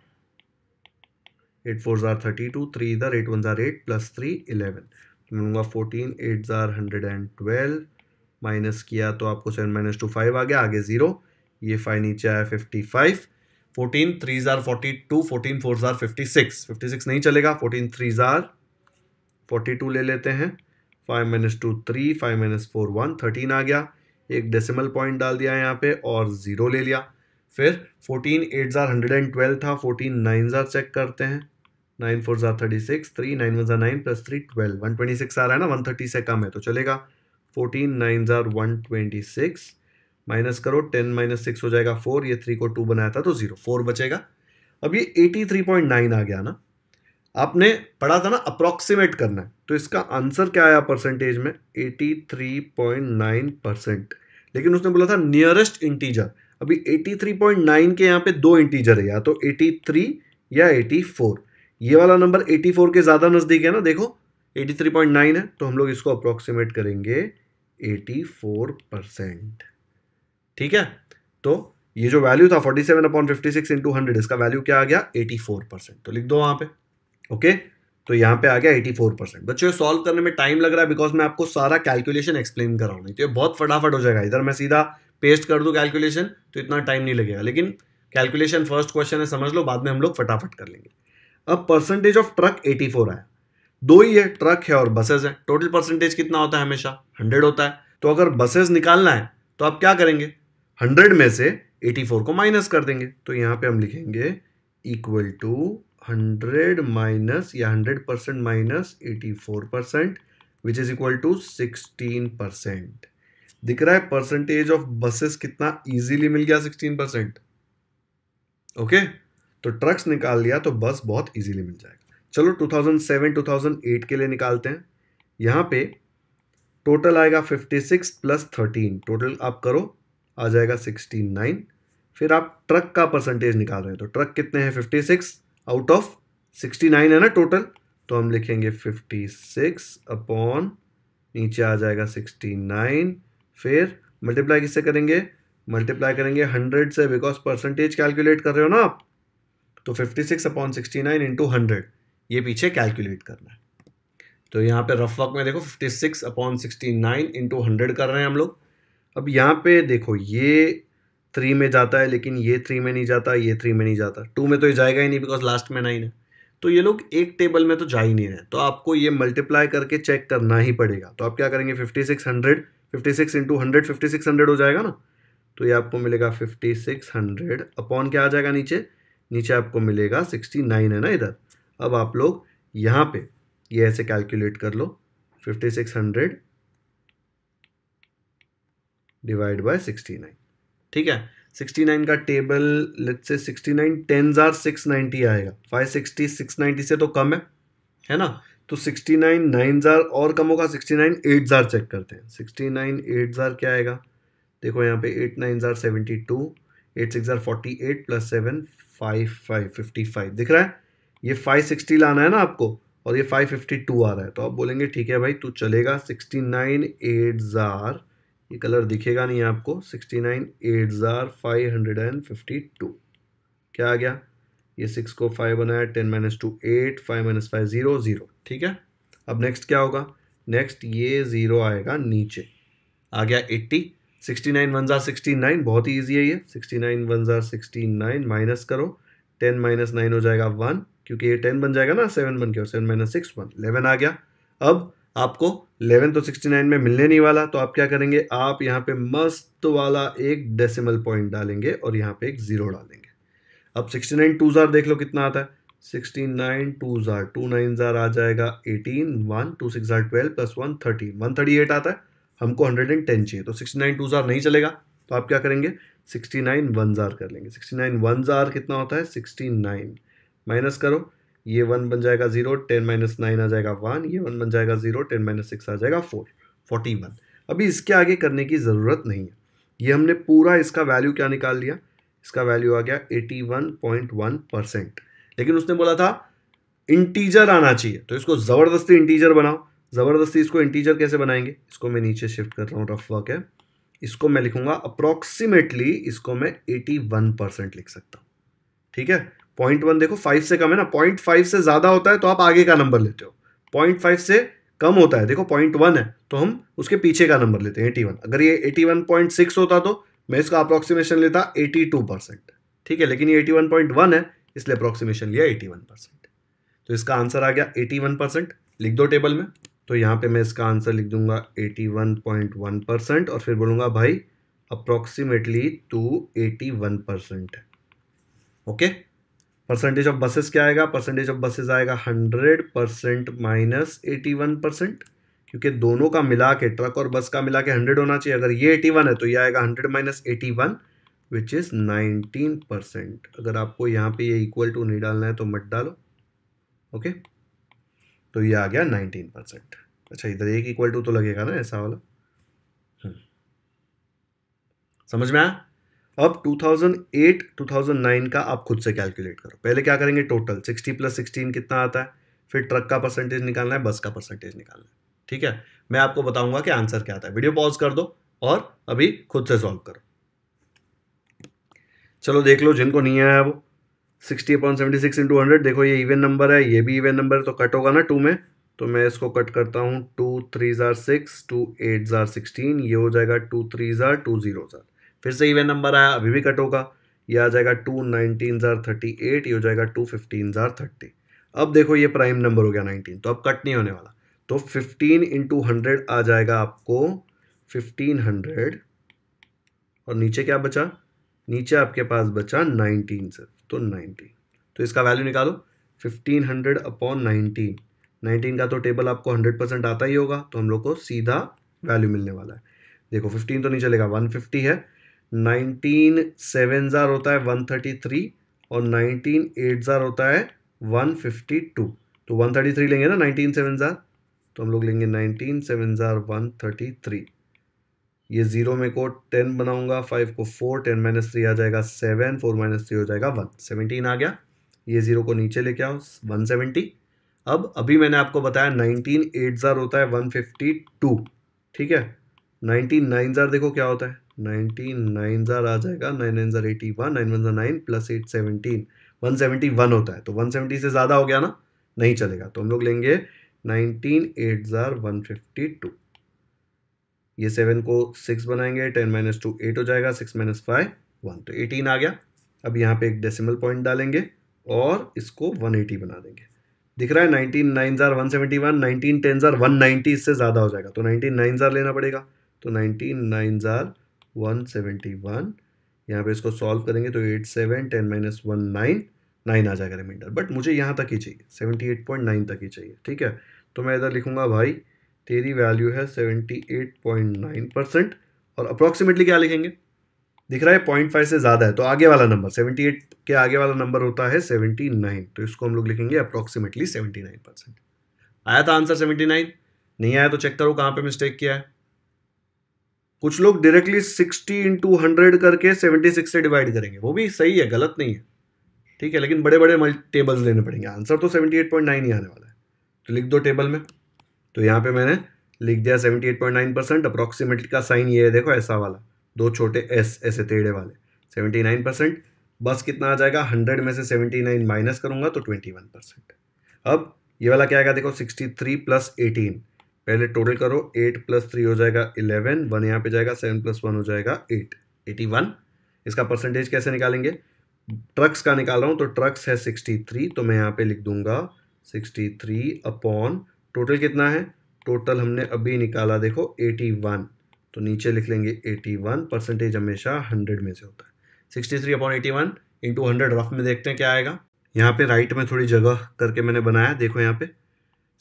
एट फोर ज़ार थर्टी टू थ्री इधर एट वन ज़ार एट प्लस थ्री इलेवन तो मैं लूँगा फोर्टीन एट ज़ार हंड्रेड एंड ट्वेल्व माइनस किया तो आपको सेवन माइनस टू फाइव आ गया आगे ज़ीरो ये फाइव नीचे आया फिफ्टी फाइव फोर्टीन थ्री ज़ार फोर्टी टू फोर्टीन फोर ज़ार फिफ्टी सिक्स फिफ्टी सिक्स नहीं चलेगा फोर्टीन थ्री ज़ार फोर्टी टू ले लेते हैं five minus two three five minus four one thirteen आ गया एक डेसिमल पॉइंट डाल दिया यहाँ पे और ज़ीरो ले लिया फिर फोर्टीन एट ज़ार हंड्रेड एंड ट्वेल्व था फोर्टीन नाइन ज़ार चेक करते हैं नाइन फोर ज़ार thirty six three nine one ज़ार nine plus three twelve one twenty six आ रहा है ना वन थर्टी से कम है तो चलेगा फोर्टीन नाइन ज़ार वन ट्वेंटी सिक्स माइनस करो टेन माइनस सिक्स हो जाएगा फोर ये थ्री को टू बनाया था तो ज़ीरो फोर बचेगा अब ये एटी थ्री पॉइंट नाइन आ गया ना आपने पढ़ा था ना अप्रोक्सीमेट करना है तो इसका आंसर क्या आया परसेंटेज में 83.9 परसेंट लेकिन उसने बोला था नियरेस्ट इंटीजर अभी 83.9 के यहाँ पे दो इंटीजर है या तो 83 या 84 ये वाला नंबर 84 के ज़्यादा नज़दीक है ना देखो 83.9 है तो हम लोग इसको अप्रोक्सीमेट करेंगे 84 परसेंट ठीक है तो ये जो वैल्यू था 47 अपॉन सिक्स इंटू हंड्रेड इसका वैल्यू क्या आ गया 84 परसेंट तो लिख दो वहाँ पे ओके तो यहाँ पे आ गया 84 परसेंट बच्चों सॉल्व करने में टाइम लग रहा है बिकॉज मैं आपको सारा कैलकुलेशन एक्सप्लेन कर रहा तो ये बहुत फटाफट हो जाएगा इधर मैं सीधा पेस्ट कर दूँ कैलकुलेशन तो इतना टाइम नहीं लगेगा लेकिन कैलकुलेशन फर्स्ट क्वेश्चन है समझ लो बाद में हम लोग फटाफट कर लेंगे अब परसेंटेज ऑफ ट्रक 84 आया दो ही है ट्रक है और बसेज है टोटल परसेंटेज कितना होता है हमेशा हंड्रेड होता है तो अगर बसेज निकालना है तो आप क्या करेंगे हंड्रेड में से एटी फोर को माइनस कर देंगे तो यहां पे हम लिखेंगे इक्वल टू हंड्रेड माइनस या hundred percent minus eighty four percent which is equal to sixteen percent दिख रहा है परसेंटेज ऑफ बसेस कितना इजीली मिल गया सिक्सटीन परसेंट ओके तो ट्रक्स निकाल लिया तो बस बहुत इजीली मिल जाएगा चलो 2007 2008 के लिए निकालते हैं यहाँ पे टोटल आएगा 56 प्लस 13 टोटल आप करो आ जाएगा 69 फिर आप ट्रक का परसेंटेज निकाल रहे हैं तो ट्रक कितने हैं 56 आउट ऑफ सिक्सटी नाइन है ना टोटल तो हम लिखेंगे फिफ्टी सिक्स अपॉन नीचे आ जाएगा सिक्सटी नाइन फिर मल्टीप्लाई किससे करेंगे मल्टीप्लाई करेंगे हंड्रेड से बिकॉज परसेंटेज कैलकुलेट कर रहे हो ना आप तो fifty six upon sixty nine into hundred ये पीछे कैलकुलेट करना है तो यहाँ पे रफ वर्क में देखो fifty six upon sixty nine into hundred कर रहे हैं हम लोग अब यहाँ पे देखो ये थ्री में जाता है लेकिन ये थ्री में नहीं जाता ये थ्री में नहीं जाता टू में तो ये जाएगा ही नहीं बिकॉज लास्ट में नाइन है तो ये लोग एक टेबल में तो जा ही नहीं रहे तो आपको ये मल्टीप्लाई करके चेक करना ही पड़ेगा तो आप क्या करेंगे fifty six hundred fifty six into hundred fifty six hundred हो जाएगा ना तो ये आपको मिलेगा फिफ्टी सिक्स हंड्रेड अपॉन क्या आ जाएगा नीचे नीचे आपको मिलेगा सिक्सटी नाइन है ना इधर अब आप लोग यहाँ पे ये ऐसे कैलकुलेट कर लो fifty six hundred divide by sixty nine ठीक है सिक्सटी नाइन का टेबल लेट से सिक्सटी नाइन टेन जार सिक्स नाइन्टी आएगा फाइव सिक्सटी सिक्स नाइन्टी से तो कम है है ना तो सिक्सटी नाइन नाइन जार और कम होगा सिक्सटी नाइन एट जार चेक करते हैं सिक्सटी नाइन एट जार क्या आएगा देखो यहाँ पे एट नाइन जार सेवेंटी टू एट सिक्स जार forty eight plus seven five five fifty five दिख रहा है ये फाइव सिक्सटी लाना है ना आपको और ये फाइव फिफ्टी टू आ रहा है तो आप बोलेंगे ठीक है भाई तू चलेगा सिक्सटी नाइन एट ज़ार ये कलर दिखेगा नहीं आपको सिक्सटी नाइन एट ज़ार five hundred and fifty two क्या आ गया ये सिक्स को फाइव बनाया ten minus two eight five minus five zero zero ठीक है अब नेक्स्ट क्या होगा नेक्स्ट ये ज़ीरो आएगा नीचे आ गया एट्टी सिक्सटी नाइन वन ज़ार सिक्सटी नाइन बहुत ही ईजी है ये सिक्सटी नाइन वन ज़ार सिक्सटी नाइन माइनस करो टेन माइनस नाइन हो जाएगा वन क्योंकि ये टेन बन जाएगा ना सेवन बन के और seven minus six one eleven आ गया अब आपको 11 तो 69 में मिलने नहीं वाला तो आप क्या करेंगे आप यहाँ पे मस्त वाला एक डेसिमल पॉइंट डालेंगे और यहाँ पे एक ज़ीरो डालेंगे अब 69 नाइन टू ज़ार देख लो कितना आता है 69 nine two are two nine are आ जाएगा 18 one two six are twelve plus one thirty one thirty eight आता है हमको हंड्रेड एंड टेन चाहिए तो सिक्सटी नाइन टू ज़ार नहीं चलेगा तो आप क्या करेंगे सिक्सटी नाइन वन ज़ार कर लेंगे सिक्सटी नाइन वन ज़ार कितना होता है सिक्सटी नाइन माइनस करो ये वन बन जाएगा जीरो टेन माइनस नाइन आ जाएगा वन ये वन बन जाएगा जीरो टेन माइनस सिक्स आ जाएगा फोर फोर्टी वन अभी इसके आगे करने की ज़रूरत नहीं है ये हमने पूरा इसका वैल्यू क्या निकाल लिया इसका वैल्यू आ गया eighty one point one percent लेकिन उसने बोला था इंटीजर आना चाहिए तो इसको ज़बरदस्ती इंटीजर बनाओ ज़बरदस्ती इसको इंटीजर कैसे बनाएंगे इसको मैं नीचे शिफ्ट कर रहा हूँ रफ वर्क है इसको मैं लिखूंगा अप्रॉक्सीमेटली इसको मैं एटी वन परसेंट लिख सकता हूँ ठीक है पॉइंट वन देखो फाइव से कम है ना पॉइंट फाइव से ज़्यादा होता है तो आप आगे का नंबर लेते हो पॉइंट फाइव से कम होता है देखो पॉइंट वन है तो हम उसके पीछे का नंबर लेते हैं एटी वन अगर ये एटी वन पॉइंट सिक्स होता तो मैं इसका अप्रोक्सीमेशन लेता एटी टू परसेंट ठीक है लेकिन ये एटी वन पॉइंट वन है इसलिए अप्रोक्सीमेशन लिया एटी वन परसेंट तो इसका आंसर आ गया एटी वन परसेंट लिख दो टेबल में तो यहाँ पे मैं इसका आंसर लिख दूंगा eighty one point one percent और फिर बोलूँगा भाई अप्रोक्सीमेटली टू वन परसेंट है ओके परसेंटेज ऑफ बसेस क्या आएगा परसेंटेज ऑफ बसेस आएगा hundred percent minus eighty one percent क्योंकि दोनों का मिला के ट्रक और बस का मिला के हंड्रेड होना चाहिए अगर ये एटी वन है तो ये आएगा hundred minus eighty one which is nineteen percent अगर आपको यहाँ पे ये इक्वल टू नहीं डालना है तो मत डालो ओके तो ये आ गया नाइनटीन परसेंट अच्छा इधर एक इक्वल टू तो लगेगा ना ऐसा वाला हम्म। समझ में आया अब 2008 2009 का आप खुद से कैलकुलेट करो पहले क्या करेंगे टोटल 60 प्लस 16 कितना आता है फिर ट्रक का परसेंटेज निकालना है बस का परसेंटेज निकालना है ठीक है मैं आपको बताऊंगा कि आंसर क्या आता है वीडियो पॉज कर दो और अभी खुद से सॉल्व करो चलो देख लो जिनको नहीं आया वो sixty upon seventy six into hundred देखो ये इवेंट नंबर है ये भी इवेंट नंबर है तो कट होगा ना टू में तो मैं इसको कट करता हूँ two three are six two eight tsar sixteen ये हो जाएगा two three are two zero are फिर से इवेंट नंबर आया अभी भी कट होगा ये आ जाएगा two nineteen are thirty eight ये हो जाएगा टू फिफ्टीन ज़ार थर्टी अब देखो ये प्राइम नंबर हो गया नाइनटीन तो अब कट नहीं होने वाला तो फिफ्टीन इंटू हंड्रेड आ जाएगा आपको फिफ्टीन हंड्रेड और नीचे क्या बचा नीचे आपके पास बचा नाइनटीन सर तो नाइनटीन तो इसका वैल्यू निकालो fifteen hundred upon nineteen nineteen का तो टेबल आपको हंड्रेड परसेंट आता ही होगा तो हम लोग को सीधा वैल्यू मिलने वाला है देखो फिफ्टीन तो नहीं चलेगा वन फिफ्टी है नाइनटीन सेवन ज़ार होता है वन थर्टी थ्री और नाइनटीन एट ज़ार होता है वन फिफ्टी टू तो वन थर्टी थ्री लेंगे ना नाइनटीन सेवन ज़ार तो हम लोग लेंगे nineteen seven are one thirty three ये ज़ीरो में को टेन बनाऊंगा फाइव को फोर टेन माइनस थ्री आ जाएगा सेवन फोर माइनस थ्री हो जाएगा वन सेवनटीन आ गया ये ज़ीरो को नीचे लेके आओ वन सेवेंटी अब अभी मैंने आपको बताया नाइनटीन एट ज़ार होता है वन फिफ्टी टू ठीक है नाइनटीन नाइन ज़ार देखो क्या होता है नाइनटी नाइन ज़ार आ जाएगा nine nine are eighty one nine one tsar nine plus eight seventeen one seventy one होता है तो वन सेवेंटी से ज़्यादा हो गया ना नहीं चलेगा तो हम लोग लेंगे nineteen eight are one fifty two ये सेवन को सिक्स बनाएंगे टेन माइनस टू एट हो जाएगा सिक्स माइनस फाइव वन तो एटीन आ गया अब यहाँ पे एक डेसिमल पॉइंट डालेंगे और इसको वन एटी बना देंगे दिख रहा है nineteen nine tsar one seventy one nineteen ten are one ninety इससे ज़्यादा हो जाएगा तो नाइनटीन नाइन ज़ार लेना पड़ेगा तो नाइनटीन नाइन ज़ार 171 यहाँ पे इसको सॉल्व करेंगे तो eight seven ten minus one nine nine आ जाएगा रिमाइंडर बट मुझे यहाँ तक ही चाहिए सेवेंटी एट पॉइंट नाइन तक ही चाहिए ठीक है तो मैं इधर लिखूँगा भाई तेरी वैल्यू है seventy eight point nine percent और अप्रॉक्सीमेटली क्या लिखेंगे दिख रहा है पॉइंट फाइव से ज़्यादा है तो आगे वाला नंबर सेवेंटी एट के आगे वाला नंबर होता है सेवेंटी नाइन तो इसको हम लोग लिखेंगे अप्रॉक्सीमेटली सेवेंटी नाइन परसेंट आया था आंसर सेवेंटी नाइन नहीं आया तो चेक करो कहाँ पे मिस्टेक किया है कुछ लोग डायरेक्टली सिक्सटी इंटू हंड्रेड करके सेवेंटी सिक्स से डिवाइड करेंगे वो भी सही है गलत नहीं है ठीक है लेकिन बड़े बड़े टेबल्स लेने पड़ेंगे आंसर तो सेवेंटी एट पॉइंट नाइन ही आने वाला है तो लिख दो टेबल में तो यहाँ पे मैंने लिख दिया seventy eight point nine percent approximately का साइन ये है देखो ऐसा वाला दो छोटे एस ऐसे टेढ़े वाले सेवेंटी नाइन परसेंट बस कितना आ जाएगा हंड्रेड में से सेवेंटी नाइन माइनस करूँगा तो ट्वेंटी वन परसेंट अब ये वाला क्या आएगा देखो सिक्सटी थ्री प्लस एटीन पहले टोटल करो एट प्लस थ्री हो जाएगा इलेवन वन यहाँ पे जाएगा सेवन प्लस वन हो जाएगा एट एटी वन इसका परसेंटेज कैसे निकालेंगे ट्रक्स का निकाल रहा हूँ तो ट्रक्स है सिक्सटी थ्री तो मैं यहाँ पे लिख दूंगा सिक्सटी थ्री अपॉन टोटल कितना है टोटल हमने अभी निकाला देखो एटी वन तो नीचे लिख लेंगे एटी वन परसेंटेज हमेशा हंड्रेड में से होता है sixty three upon eighty one into hundred rough में देखते हैं क्या आएगा यहाँ पे राइट में थोड़ी जगह करके मैंने बनाया देखो यहाँ पे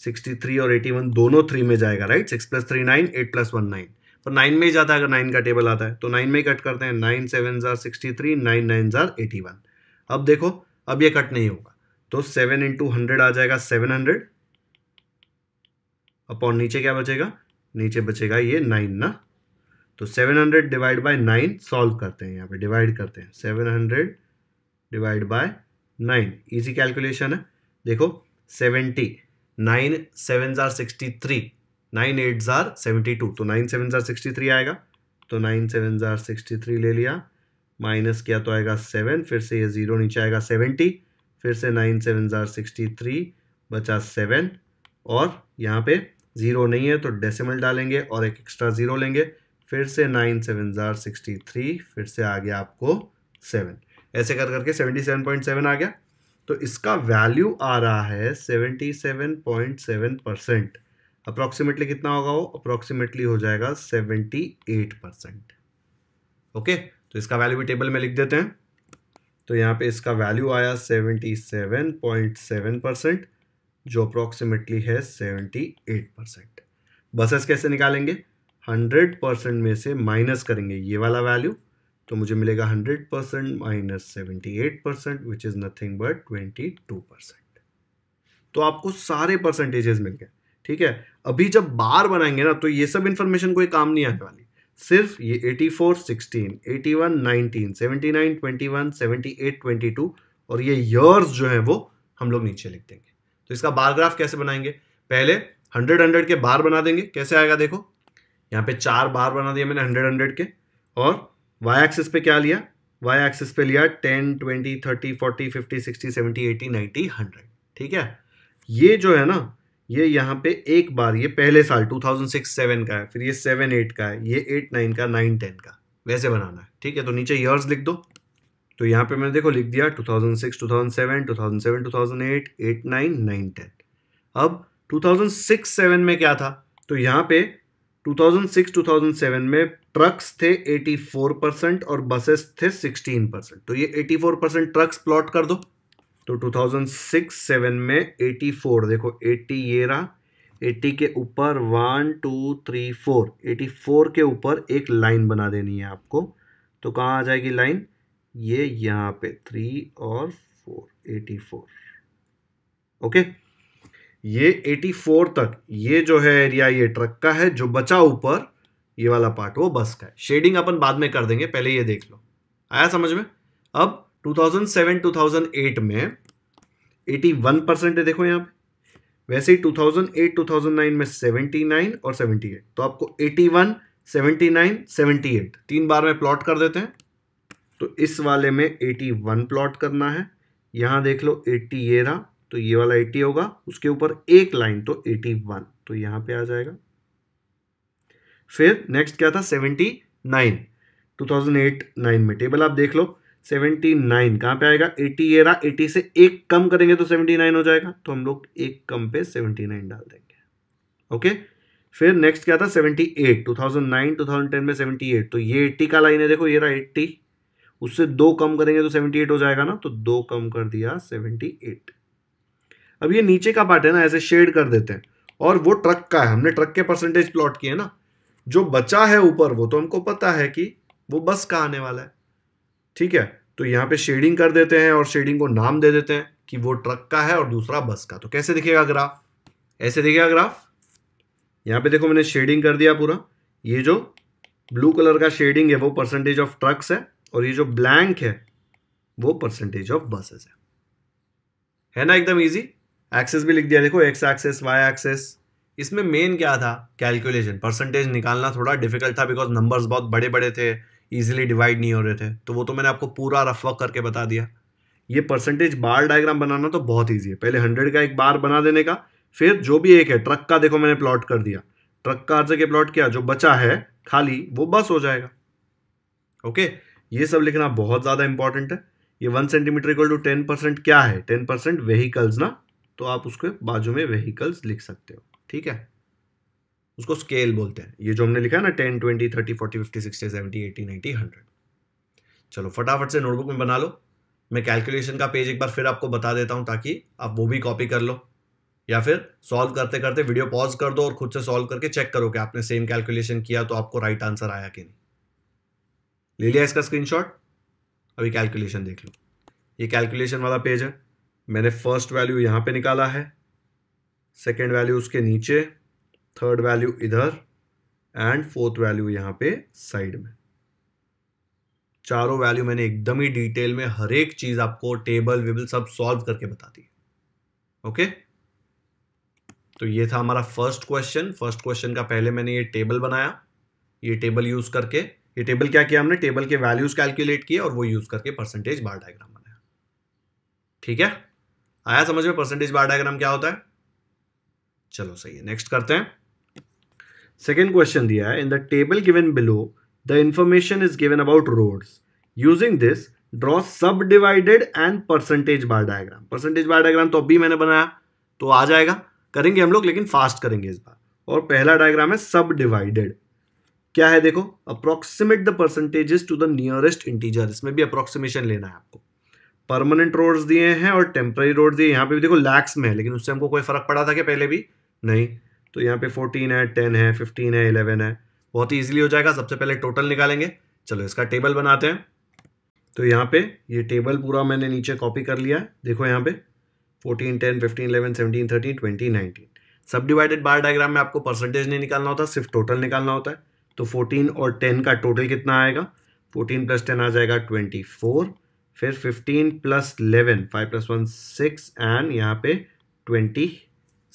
सिक्सटी थ्री और एटी वन दोनों थ्री में जाएगा right six plus three nine eight plus one nine पर नाइन में ही जाता है अगर नाइन का टेबल आता है तो नाइन में ही कट करते हैं nine seven are sixty three nine nine are eighty one अब देखो अब ये कट नहीं होगा तो सेवन इंटू हंड्रेड आ जाएगा सेवन हंड्रेड अपॉन नीचे क्या बचेगा नीचे बचेगा ये नाइन ना तो seven hundred divide by nine solve करते हैं यहाँ पे डिवाइड करते हैं seven hundred divide by nine easy calculation है देखो seventy nine seven are sixty three nine eight are seventy two तो nine seven are sixty three आएगा तो nine seven are sixty three ले लिया माइनस किया तो आएगा सेवन फिर से ये ज़ीरो नीचे आएगा सेवेंटी फिर से nine seven are sixty three बचा सेवन और यहाँ पे ज़ीरो नहीं है तो डेसिमल डालेंगे और एक एक्स्ट्रा ज़ीरो लेंगे फिर से nine seven are sixty three फिर से आ गया आपको सेवन ऐसे कर करके सेवेंटी सेवन पॉइंट सेवन आ गया तो इसका वैल्यू आ रहा है 77.7 परसेंट अप्रॉक्सीमेटली कितना होगा वो अप्रॉक्सीमेटली हो जाएगा 78 परसेंट ओके तो इसका वैल्यू भी टेबल में लिख देते हैं तो यहाँ पे इसका वैल्यू आया 77.7 परसेंट जो अप्रॉक्सीमेटली है 78 परसेंट बसेस कैसे निकालेंगे 100 परसेंट में से माइनस करेंगे ये वाला वैल्यू तो मुझे मिलेगा hundred percent minus seventy eight percent which is nothing but twenty two percent तो आपको सारे परसेंटेजेस मिल गए ठीक है अभी जब बार बनाएंगे ना तो ये सब इंफॉर्मेशन कोई काम नहीं आने वाली सिर्फ ये 84, 16, 81, 19, 79, 21, 78, 22 और ये ईयर्स जो है वो हम लोग नीचे लिख देंगे तो इसका बार ग्राफ कैसे बनाएंगे पहले 100 100 के बार बना देंगे कैसे आएगा देखो यहाँ पे चार बार बना दिया मैंने 100 100 के और वाई एक्सिस पे क्या लिया वाई एक्सिस पे लिया ten twenty thirty forty fifty sixty seventy eighty ninety hundred ठीक है ये जो है ना ये यहाँ पे एक बार ये पहले साल टू थाउजेंड सिक्स सेवन का है फिर ये सेवन एट का है ये एट नाइन का नाइन टेन का वैसे बनाना है ठीक है तो नीचे ईयर्स लिख दो तो यहाँ पे मैंने देखो लिख दिया two thousand six two thousand seven two thousand seven two thousand eight eight nine nine ten अब टू थाउजेंड सिक्स सेवन में क्या था तो यहाँ पे two thousand six two thousand seven में ट्रक्स थे 84 परसेंट और बसेस थे 16 परसेंट तो ये 84 परसेंट ट्रक्स प्लॉट कर दो तो 2006-7 में 84 देखो 80 ये रहा 80 के ऊपर one two three four eighty के ऊपर एक लाइन बना देनी है आपको तो कहाँ आ जाएगी लाइन ये यहाँ पे थ्री और फोर एटी फोर ओके ये 84 तक ये जो है एरिया ये ट्रक का है जो बचा ऊपर ये वाला पार्ट वो बस का है शेडिंग अपन बाद में कर देंगे पहले ये देख लो आया समझ में अब 2007-2008 में 81 परसेंट देखो यहाँ पे वैसे ही 2008-2009 में 79 और 78 तो आपको 81 79 78 तीन बार में प्लॉट कर देते हैं तो इस वाले में 81 प्लॉट करना है यहाँ देख लो एट्टी ये रहा तो ये वाला 80 होगा उसके ऊपर एक लाइन तो 81 तो यहाँ पे आ जाएगा फिर नेक्स्ट क्या था seventy nine two thousand eight nine में टेबल आप देख लो सेवेंटी नाइन कहाँ पे आएगा एटी ये रहा एटी से एक कम करेंगे तो सेवेंटी नाइन हो जाएगा तो हम लोग एक कम पे सेवेंटी नाइन डाल देंगे ओके फिर नेक्स्ट क्या था seventy eight two thousand nine two thousand ten में सेवेंटी एट तो ये एट्टी का लाइन है देखो ये रहा एट्टी उससे दो कम करेंगे तो सेवेंटी एट हो जाएगा ना तो दो कम कर दिया सेवेंटी एट अब ये नीचे का पार्ट है ना ऐसे शेड कर देते हैं और वो ट्रक का है हमने ट्रक के परसेंटेज प्लॉट किए ना जो बचा है ऊपर वो तो हमको पता है कि वो बस का आने वाला है ठीक है तो यहाँ पे शेडिंग कर देते हैं और शेडिंग को नाम दे देते हैं कि वो ट्रक का है और दूसरा बस का तो कैसे दिखेगा ग्राफ ऐसे दिखेगा ग्राफ यहाँ पे देखो मैंने शेडिंग कर दिया पूरा ये जो ब्लू कलर का शेडिंग है वो परसेंटेज ऑफ ट्रक्स है और ये जो ब्लैंक है वो परसेंटेज ऑफ बसेस है है ना एकदम इजी एक्सेस भी लिख दिया देखो एक्स एक्सेस वाई एक्सेस इसमें मेन क्या था कैलकुलेशन परसेंटेज निकालना थोड़ा डिफिकल्ट था बिकॉज नंबर्स बहुत बड़े बड़े थे ईजिली डिवाइड नहीं हो रहे थे तो वो तो मैंने आपको पूरा रफवक करके बता दिया ये परसेंटेज बार डायग्राम बनाना तो बहुत ईजी है पहले हंड्रेड का एक बार बना देने का फिर जो भी एक है ट्रक का देखो मैंने प्लॉट कर दिया ट्रक का हर जगह प्लॉट किया जो बचा है खाली वो बस हो जाएगा ओके ये सब लिखना बहुत ज़्यादा इंपॉर्टेंट है ये one centimetre equal to ten percent क्या है टेन परसेंट वेहीकल्स ना तो आप उसके बाजू में वेहीकल्स लिख सकते हो ठीक है उसको स्केल बोलते हैं ये जो हमने लिखा है ना ten twenty thirty forty fifty sixty seventy eighty ninety hundred चलो फटाफट से नोटबुक में बना लो मैं कैलकुलेशन का पेज एक बार फिर आपको बता देता हूँ ताकि आप वो भी कॉपी कर लो या फिर सॉल्व करते करते वीडियो पॉज कर दो और खुद से सॉल्व करके चेक करो कि आपने सेम कैलकुलेशन किया तो आपको राइट आंसर आया कि नहीं ले लिया इसका स्क्रीनशॉट अभी कैलकुलेशन देख लो ये कैलकुलेशन वाला पेज है मैंने फर्स्ट वैल्यू यहाँ पे निकाला है सेकेंड वैल्यू उसके नीचे थर्ड वैल्यू इधर एंड फोर्थ वैल्यू यहाँ पे साइड में चारों वैल्यू मैंने एकदम ही डिटेल में हर एक चीज आपको टेबल वेबल सब सॉल्व करके बता दी ओके तो ये था हमारा फर्स्ट क्वेश्चन फर्स्ट क्वेश्चन का पहले मैंने ये टेबल बनाया ये टेबल यूज करके ये टेबल क्या किया हमने टेबल के वैल्यूज कैलकुलेट किए और वो यूज करके परसेंटेज बार डायग्राम बनाया ठीक है आया समझ में परसेंटेज बार डायग्राम क्या होता है चलो सही है नेक्स्ट करते हैं सेकेंड क्वेश्चन दिया है in the table given below the information is given about roads using this draw sub divided and percentage bar diagram percentage bar diagram तो अभी मैंने बनाया तो आ जाएगा करेंगे हम लोग लेकिन फास्ट करेंगे इस बार और पहला डायग्राम है सब डिवाइडेड क्या है देखो approximate the percentages to the nearest integer इसमें भी अप्रोक्सीमेशन लेना है आपको परमानेंट रोड्स दिए हैं और टेम्प्रेरी रोड दिए यहाँ पे भी देखो लैक्स में है लेकिन उससे हमको कोई फर्क पड़ा था क्या पहले भी नहीं तो यहाँ पे फोर्टीन है टेन है फिफ्टीन है इलेवन है बहुत ही ईजिली हो जाएगा सबसे पहले टोटल निकालेंगे चलो इसका टेबल बनाते हैं तो यहाँ पे ये टेबल पूरा मैंने नीचे कॉपी कर लिया है देखो यहाँ पे fourteen ten fifteen eleven seventeen thirteen twenty nineteen sub divided bar diagram में आपको परसेंटेज नहीं निकालना होता सिर्फ टोटल निकालना होता है तो फोर्टीन और टेन का टोटल कितना आएगा फोर्टीन प्लस टेन आ जाएगा ट्वेंटी फोर फिर fifteen plus eleven five plus one six and यहाँ पे ट्वेंटी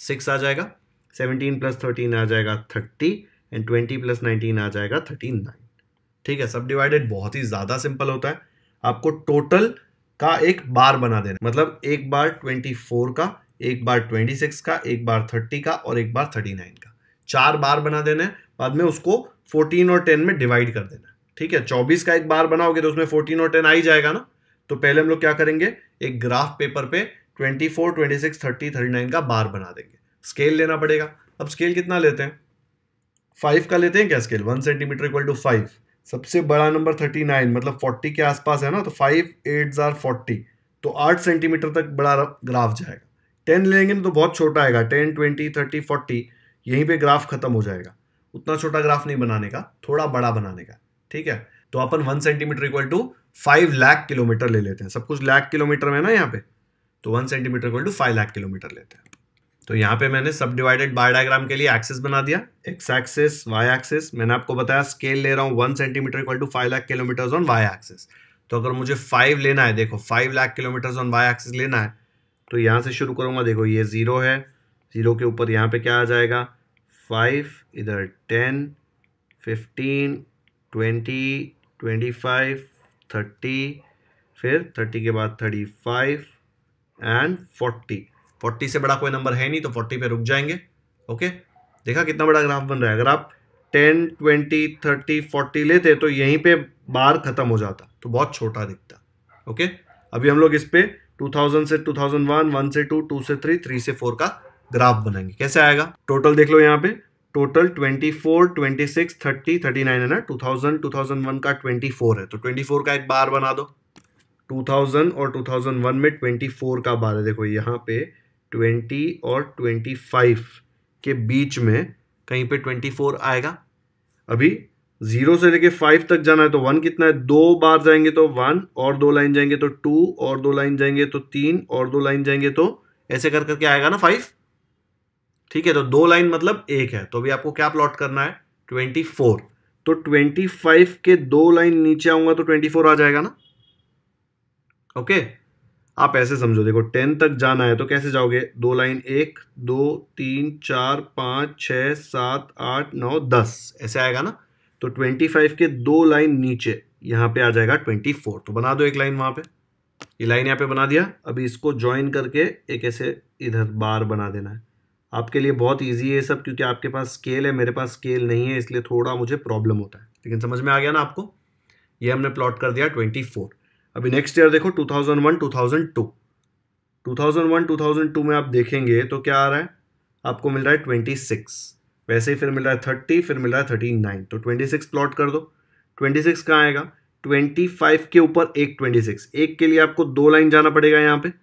सिक्स आ जाएगा सेवनटीन प्लस थर्टीन आ जाएगा thirty and twenty plus nineteen आ जाएगा थर्टीन नाइन ठीक है सब डिवाइडेड बहुत ही ज़्यादा सिंपल होता है आपको टोटल का एक बार बना देना मतलब एक बार ट्वेंटी फोर का एक बार ट्वेंटी सिक्स का एक बार थर्टी का और एक बार थर्टी नाइन का चार बार बना देना है बाद में उसको फोर्टीन और टेन में डिवाइड कर देना है ठीक है चौबीस का एक बार बनाओगे तो उसमें फोर्टीन और टेन आ ही जाएगा ना तो पहले हम लोग क्या करेंगे एक ग्राफ पेपर पे twenty four twenty six thirty thirty nine का बार बना देंगे स्केल लेना पड़ेगा अब स्केल कितना लेते हैं फाइव का लेते हैं क्या scale one centimetre equal to five सबसे बड़ा नंबर थर्टी नाइन मतलब फोर्टी के आसपास है ना तो फाइव एट ज़ार फोर्टी तो आठ सेंटीमीटर तक बड़ा ग्राफ जाएगा टेन लेंगे तो बहुत छोटा आएगा टेन ट्वेंटी थर्टी फोर्टी यहीं पे ग्राफ खत्म हो जाएगा उतना छोटा ग्राफ नहीं बनाने का थोड़ा बड़ा बनाने का ठीक है तो अपन one centimetre equal to five lakh kilometre ले लेते हैं सब कुछ लाख किलोमीटर में ना यहाँ पे तो one centimetre equal to five lakh kilometre लेते हैं तो यहाँ पे मैंने सब डिवाइडेड बार डायग्राम के लिए एक्सेस बना दिया एक्स एक्सेस वाई एक्सेस मैंने आपको बताया स्केल ले रहा हूँ one centimetre equal to five lakh kilometre on Y axes तो अगर मुझे फाइव लेना है देखो five lakh kilometre on Y axes लेना है तो यहाँ से शुरू करूंगा देखो ये ज़ीरो है ज़ीरो के ऊपर यहाँ पे क्या आ जाएगा फाइव इधर ten fifteen twenty twenty five thirty फिर थर्टी के बाद thirty five and forty forty से बड़ा कोई नंबर है नहीं तो फोर्टी पे रुक जाएंगे ओके देखा कितना बड़ा ग्राफ बन रहा है अगर आप टेन ट्वेंटी थर्टी फोर्टी लेते तो यहीं पे बार ख़त्म हो जाता तो बहुत छोटा दिखता ओके अभी हम लोग इस पर टू थाउजेंड से टू थाउजेंड वन वन से टू टू से थ्री थ्री से फोर का ग्राफ बनाएंगे कैसे आएगा टोटल देख लो यहाँ पे total twenty twenty four six thirty thirty nine है ना two two thousand thousand one का ट्वेंटी फोर है तो ट्वेंटी फोर का एक बार बना दो 2000 और 2001 में 24 का बार है देखो यहाँ पे 20 और 25 के बीच में कहीं पे 24 आएगा अभी जीरो से लेके फाइव तक जाना है तो वन कितना है दो बार जाएंगे तो वन और दो लाइन जाएंगे तो टू और दो लाइन जाएंगे तो तीन और दो लाइन जाएंगे तो ऐसे कर करके आएगा ना फाइव ठीक है तो दो लाइन मतलब एक है तो अभी आपको क्या प्लॉट करना है ट्वेंटी फोर तो ट्वेंटी फाइव के दो लाइन नीचे आऊंगा तो ट्वेंटी फोर आ जाएगा ना ओके आप ऐसे समझो देखो टेन तक जाना है तो कैसे जाओगे दो लाइन एक दो तीन चार पाँच छ सात आठ नौ दस ऐसे आएगा ना तो ट्वेंटी फाइव के दो लाइन नीचे यहाँ पे आ जाएगा ट्वेंटी फोर तो बना दो एक लाइन वहाँ पे ये लाइन यहाँ पे बना दिया अभी इसको ज्वाइन करके एक ऐसे इधर बार बना देना है आपके लिए बहुत ईजी है सब क्योंकि आपके पास स्केल है मेरे पास स्केल नहीं है इसलिए थोड़ा मुझे प्रॉब्लम होता है लेकिन समझ में आ गया ना आपको ये हमने प्लॉट कर दिया ट्वेंटी फोर अभी नेक्स्ट ईयर देखो two two two two thousand thousand thousand one one two thousand two में आप देखेंगे तो क्या आ रहा है आपको मिल रहा है ट्वेंटी सिक्स वैसे ही फिर मिल रहा है थर्टी फिर मिल रहा है थर्टी नाइन तो ट्वेंटी सिक्स प्लॉट कर दो ट्वेंटी सिक्स कहाँ आएगा ट्वेंटी फाइव के ऊपर एक ट्वेंटी सिक्स एक के लिए आपको दो लाइन जाना पड़ेगा यहाँ पर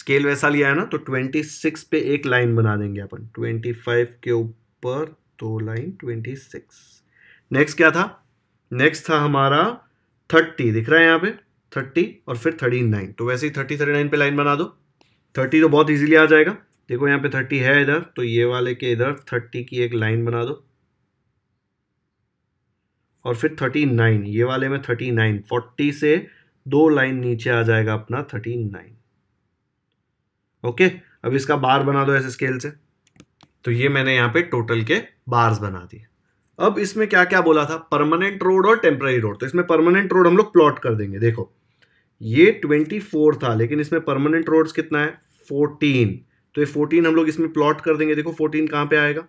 स्केल वैसा लिया है ना तो ट्वेंटी सिक्स पे एक लाइन बना देंगे अपन ट्वेंटी फाइव के ऊपर दो लाइन ट्वेंटी सिक्स नेक्स्ट क्या था नेक्स्ट था हमारा थर्टी दिख रहा है यहाँ पे थर्टी और फिर थर्टी नाइन तो वैसे ही थर्टी थर्टी नाइन पर लाइन बना दो थर्टी तो बहुत ईजिली आ जाएगा देखो यहाँ पे थर्टी है इधर तो ये वाले के इधर थर्टी की एक लाइन बना दो और फिर थर्टी नाइन ये वाले में थर्टी नाइन फोर्टी से दो लाइन नीचे आ जाएगा अपना थर्टी नाइन ओके अब इसका बार बना दो ऐसे स्केल से तो ये मैंने यहाँ पे टोटल के बार्स बना दिए अब इसमें क्या क्या बोला था परमानेंट रोड और टेम्पररी रोड तो इसमें परमानेंट रोड हम लोग प्लॉट कर देंगे देखो ये ट्वेंटी फोर था लेकिन इसमें परमानेंट रोड्स कितना है फोर्टीन तो ये फोर्टीन हम लोग इसमें प्लॉट कर देंगे देखो फोर्टीन कहाँ पे आएगा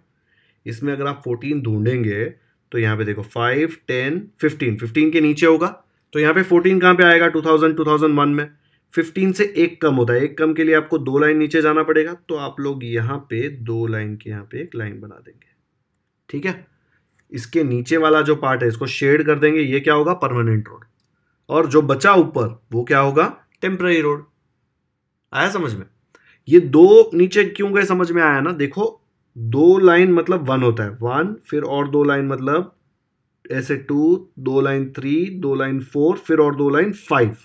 इसमें अगर आप फोर्टीन ढूंढेंगे तो यहाँ पे देखो फाइव टेन फिफ्टीन फिफ्टीन के नीचे होगा तो यहाँ पे फोर्टीन कहाँ पे आएगा two thousand two thousand one में फिफ्टीन से एक कम होता है एक कम के लिए आपको दो लाइन नीचे जाना पड़ेगा तो आप लोग यहाँ पे दो लाइन के यहाँ पे एक लाइन बना देंगे ठीक है इसके नीचे वाला जो पार्ट है इसको शेड कर देंगे ये क्या होगा परमानेंट रोड और जो बचा ऊपर वो क्या होगा टेम्प्ररी रोड आया समझ में ये दो नीचे क्यों गए समझ में आया ना देखो दो लाइन मतलब वन होता है वन फिर और दो लाइन मतलब ऐसे टू दो लाइन थ्री दो लाइन फोर फिर और दो लाइन फाइव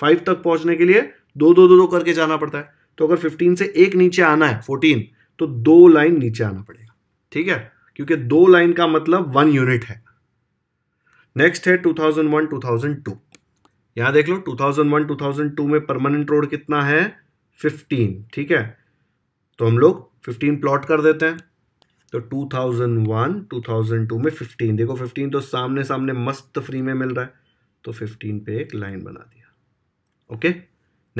फाइव तक पहुंचने के लिए दो दो दो दो करके जाना पड़ता है तो अगर फिफ्टीन से एक नीचे आना है फोर्टीन तो दो लाइन नीचे आना पड़ेगा ठीक है क्योंकि दो लाइन का मतलब वन यूनिट है नेक्स्ट है two thousand one two thousand two यहां देख लो 2001 2002 में परमानेंट रोड कितना है 15 ठीक है तो हम लोग 15 प्लॉट कर देते हैं तो 2001 2002 में 15 देखो 15 तो सामने सामने मस्त फ्री में मिल रहा है तो 15 पे एक लाइन बना दिया ओके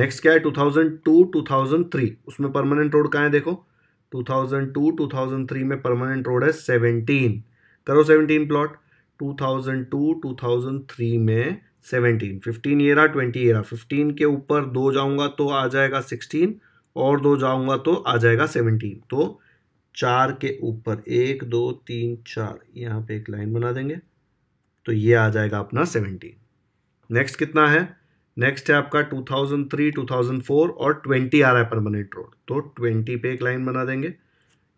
नेक्स्ट क्या है 2002 2003 उसमें परमानेंट रोड कहाँ है देखो 2002 2003 में परमानेंट रोड है 17 करो 17 प्लॉट 2002 2003 में सेवनटीन फिफ्टीन ये रहा ट्वेंटी ये रहा फिफ्टीन के ऊपर दो जाऊंगा तो आ जाएगा सिक्सटीन और दो जाऊंगा तो आ जाएगा सेवनटीन तो चार के ऊपर एक दो तीन चार यहाँ पे एक लाइन बना देंगे तो ये आ जाएगा अपना सेवनटीन नेक्स्ट कितना है नेक्स्ट है आपका two two thousand three thousand four और ट्वेंटी आ रहा है परमानेंट रोड तो ट्वेंटी पे एक लाइन बना देंगे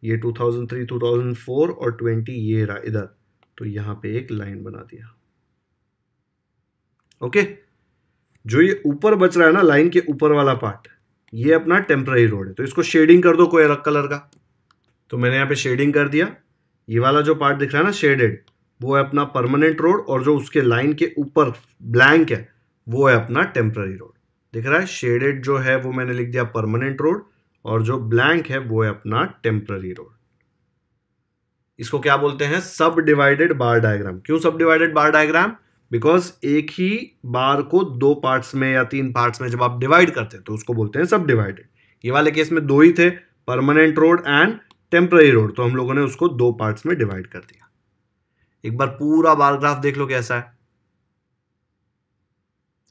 ये two two thousand three thousand four और ट्वेंटी ये रहा इधर तो यहाँ पे एक लाइन बना दिया ओके जो ये ऊपर बच रहा है ना लाइन के ऊपर वाला पार्ट ये अपना टेम्पररी रोड है तो इसको शेडिंग कर दो कोई अलग कलर का तो मैंने यहाँ पे शेडिंग कर दिया ये वाला जो पार्ट दिख रहा है ना शेडेड वो है अपना परमानेंट रोड और जो उसके लाइन के ऊपर ब्लैंक है वो है अपना टेम्प्ररी रोड दिख रहा है शेडेड जो है वो मैंने लिख दिया परमानेंट रोड और जो ब्लैंक है वो है अपना टेम्प्ररी रोड इसको क्या बोलते हैं सब डिवाइडेड बार डायग्राम क्यों सब डिवाइडेड बार डायग्राम बिकॉज एक ही बार को दो पार्ट्स में या तीन पार्ट्स में जब आप डिवाइड करते हैं तो उसको बोलते हैं सब डिवाइडेड ये वाले केस में दो ही थे permanent road and temporary road तो हम लोगों ने उसको दो पार्ट्स में डिवाइड कर दिया एक बार पूरा बार ग्राफ देख लो कैसा है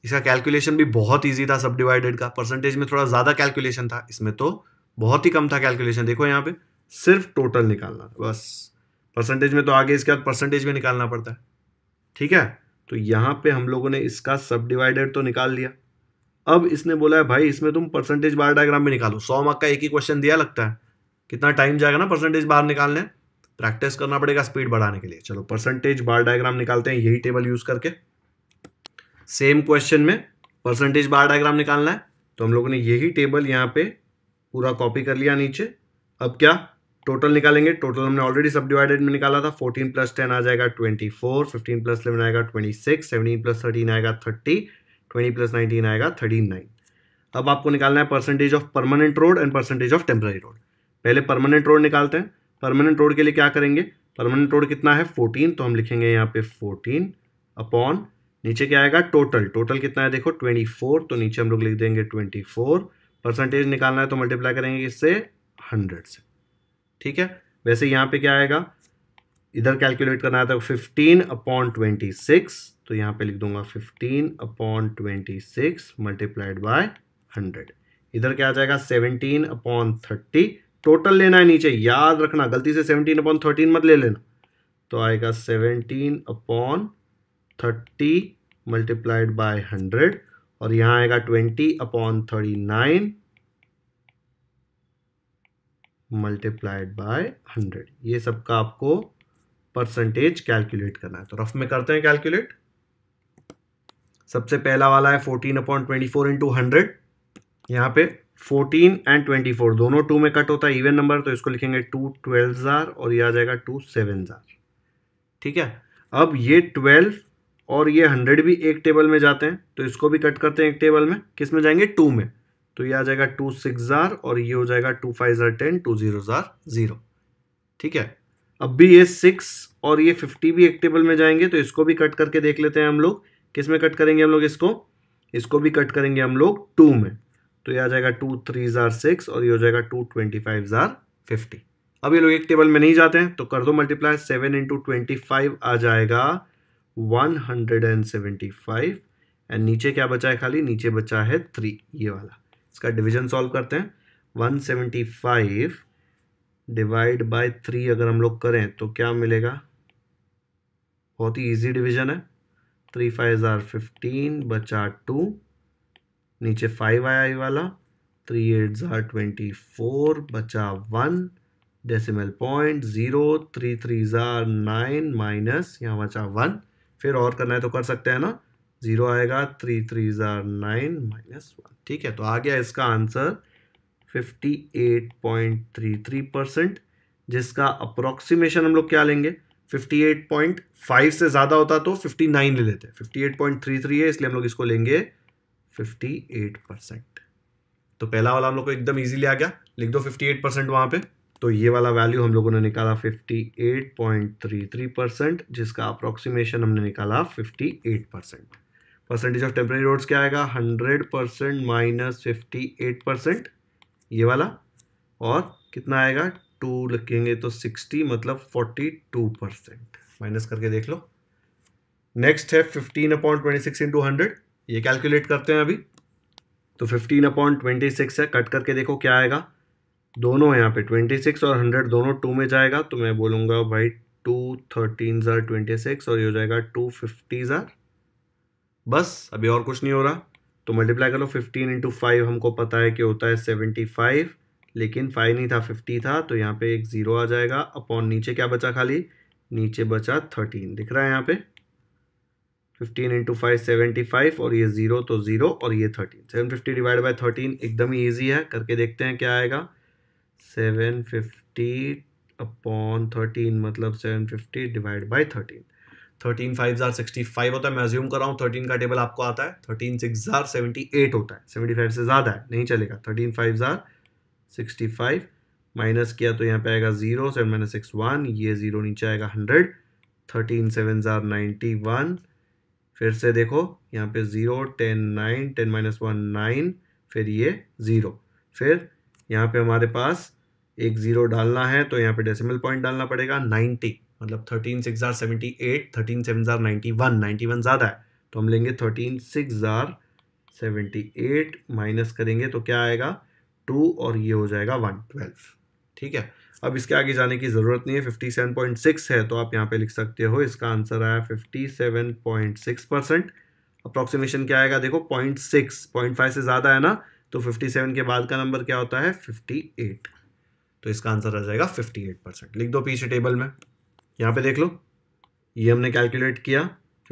इसका कैलकुलेशन भी बहुत इजी था सब डिवाइडेड का परसेंटेज में थोड़ा ज़्यादा कैलकुलेशन था इसमें तो बहुत ही कम था कैलकुलेशन देखो यहाँ पे सिर्फ टोटल निकालना बस परसेंटेज में तो आगे इसके बाद परसेंटेज में निकालना पड़ता है ठीक है तो यहाँ पे हम लोगों ने इसका सब डिवाइडेड तो निकाल लिया अब इसने बोला है भाई इसमें तुम परसेंटेज बार डायग्राम में निकालो सौ मार्क का एक ही क्वेश्चन दिया लगता है कितना टाइम जाएगा ना परसेंटेज बार निकालने प्रैक्टिस करना पड़ेगा स्पीड बढ़ाने के लिए चलो परसेंटेज बार डायग्राम निकालते हैं यही टेबल यूज करके सेम क्वेश्चन में परसेंटेज बार डायग्राम निकालना है तो हम लोगों ने यही टेबल यहाँ पे पूरा कॉपी कर लिया नीचे अब क्या टोटल निकालेंगे टोटल हमने ऑलरेडी सब डिवाइडेड में निकाला था 14 प्लस टेन आ जाएगा 24 15 प्लस इलेवन आएगा 26 17 प्लस थर्टीन आएगा 30 20 प्लस नाइनटीन आएगा 39 अब आपको निकालना है percentage of permanent road and percentage of temporary road पहले परमानेंट रोड निकालते हैं परमानेंट रोड के लिए क्या करेंगे परमानेंट रोड कितना है फोर्टीन तो हम लिखेंगे यहाँ पे फोर्टीन अपॉन नीचे क्या आएगा टोटल टोटल कितना है देखो ट्वेंटी फोर तो नीचे हम लोग लिख देंगे ट्वेंटी फोर परसेंटेज निकालना है तो मल्टीप्लाई करेंगे इससे हंड्रेड से ठीक है वैसे यहाँ पे क्या आएगा इधर कैलकुलेट करना है फिफ्टीन अपॉन ट्वेंटी सिक्स तो यहाँ पे लिख दूंगा fifteen upon twenty six multiplied by hundred इधर क्या आ जाएगा सेवनटीन अपॉन थर्टी टोटल लेना है नीचे याद रखना गलती से सेवनटीन अपॉन थर्टीन मत ले लेना तो आएगा seventeen upon thirty multiplied by hundred और यहाँ आएगा twenty upon thirty nine multiplied by hundred ये सबका आपको परसेंटेज कैलकुलेट करना है तो रफ में करते हैं कैलकुलेट सबसे पहला वाला है fourteen upon twenty four into hundred यहाँ पे फोर्टीन एंड ट्वेंटी फोर दोनों टू में कट होता है इवन नंबर तो इसको लिखेंगे टू ट्वेल्व जार और ये आ जाएगा टू सेवन जार ठीक है अब ये ट्वेल्व और ये हंड्रेड भी एक टेबल में जाते हैं तो इसको भी कट करते हैं एक टेबल में किस में जाएंगे टू में तो ये आ जाएगा टू सिक्स ज़ार और ये हो जाएगा टू फाइव ज़ार टेन टू ज़ीरो ज़ार ज़ीरो ठीक है अब भी ये सिक्स और ये फिफ्टी भी एक टेबल में जाएंगे तो इसको भी कट करके देख लेते हैं हम लोग किस में कट करेंगे हम लोग इसको इसको भी कट करेंगे हम लोग टू में तो ये आ जाएगा टू थ्री ज़ार सिक्स और ये हो जाएगा टू ट्वेंटी फाइव ज़ार फिफ्टी अब ये लोग एक टेबल में नहीं जाते हैं तो कर दो multiply seven into twenty five आ जाएगा one hundred and seventy five and नीचे क्या बचा है खाली नीचे बचा है थ्री ये वाला इसका डिवीजन सॉल्व करते हैं 175 डिवाइड बाय थ्री अगर हम लोग करें तो क्या मिलेगा बहुत ही इजी डिवीजन है थ्री फाइव ज़ार फिफ्टीन बचा टू नीचे फाइव आया ये वाला थ्री एट ज़ार ट्वेंटी फोर बचा one decimal point zero three three ज़ार नाइन माइनस यहाँ बचा वन फिर और करना है तो कर सकते हैं ना जीरो आएगा थ्री थ्री ज़ार नाइन माइनस वन ठीक है तो आ गया इसका answer fifty eight point three three percent जिसका अप्रोक्सीमेशन हम लोग क्या लेंगे फिफ्टी एट पॉइंट फाइव से ज़्यादा होता तो फिफ्टी नाइन ले लेते fifty eight point three three है इसलिए हम लोग इसको लेंगे फिफ्टी एट परसेंट तो पहला वाला हम लोग को एकदम ईजिली आ गया लिख दो फिफ्टी एट परसेंट वहाँ पर तो ये वाला वैल्यू हम लोगों ने निकाला 58.33 परसेंट जिसका अप्रोक्सीमेशन हमने निकाला 58 percent percentage of temporary roads क्या आएगा hundred percent minus fifty eight percent ये वाला और कितना आएगा टू लिखेंगे तो सिक्सटी मतलब फोर्टी टू परसेंट माइनस करके देख लो नेक्स्ट है fifteen upon twenty six into hundred ये कैलकुलेट करते हैं अभी तो फिफ्टीन अपॉइंट ट्वेंटी सिक्स है कट करके देखो क्या आएगा दोनों यहाँ पे ट्वेंटी सिक्स और हंड्रेड दोनों टू में जाएगा तो मैं बोलूँगा भाई टू थर्टीन ज़ार ट्वेंटी सिक्स और ये हो जाएगा टू फिफ्टी ज़ार बस अभी और कुछ नहीं हो रहा तो मल्टीप्लाई करो फिफ्टीन इंटू फाइव हमको पता है कि होता है सेवेंटी फाइव लेकिन फाइव नहीं था फिफ्टी था तो यहाँ पे एक ज़ीरो आ जाएगा अपॉन नीचे क्या बचा खाली नीचे बचा थर्टीन दिख रहा है यहाँ पे fifteen into five seventy five और ये ज़ीरो तो ज़ीरो और ये thirteen seven fifty divide by thirteen एकदम ही ईजी है करके देखते हैं क्या आएगा सेवन फिफ्टी अपॉन थर्टीन मतलब seven fifty divide by thirteen thirteen five हज़ार सिक्सटी फाइव होता है मैं अज्यूम कर रहा हूँ थर्टीन का टेबल आपको आता है थर्टीन सिक्स हजार सेवेंटी एट होता है सेवेंटी फाइव से ज़्यादा है नहीं चलेगा थर्टीन फाइव हजार सिक्सटी फाइव माइनस किया तो यहाँ पे आएगा zero seven minus six one ये जीरो नीचे आएगा हंड्रेड थर्टीन सेवन हजार नाइन्टी वन फिर से देखो यहाँ पे zero ten nine ten minus one nine फिर ये ज़ीरो फिर यहाँ पे हमारे पास एक ज़ीरो डालना है तो यहाँ पे डेसिमल पॉइंट डालना पड़ेगा नाइन्टी मतलब थर्टीन सिक्स हजार सेवेंटी एट थर्टीन सेवन हजार नाइन्टी वन नाइन्टी वन ज़्यादा है तो हम लेंगे थर्टीन सिक्स हजार सेवेंटी एट माइनस करेंगे तो क्या आएगा टू और ये हो जाएगा वन ट्वेल्व ठीक है अब इसके आगे जाने की ज़रूरत नहीं है फिफ्टी सेवन पॉइंट सिक्स है तो आप यहाँ पे लिख सकते हो इसका आंसर आया fifty seven point six percent approximation क्या आएगा देखो पॉइंट सिक्स पॉइंट फाइव से ज़्यादा है ना तो फिफ्टी सेवन के बाद का नंबर क्या होता है फिफ्टी एट तो इसका आंसर आ जाएगा फिफ्टी एट परसेंट लिख दो पीछे टेबल में यहाँ पे देख लो ये हमने कैलकुलेट किया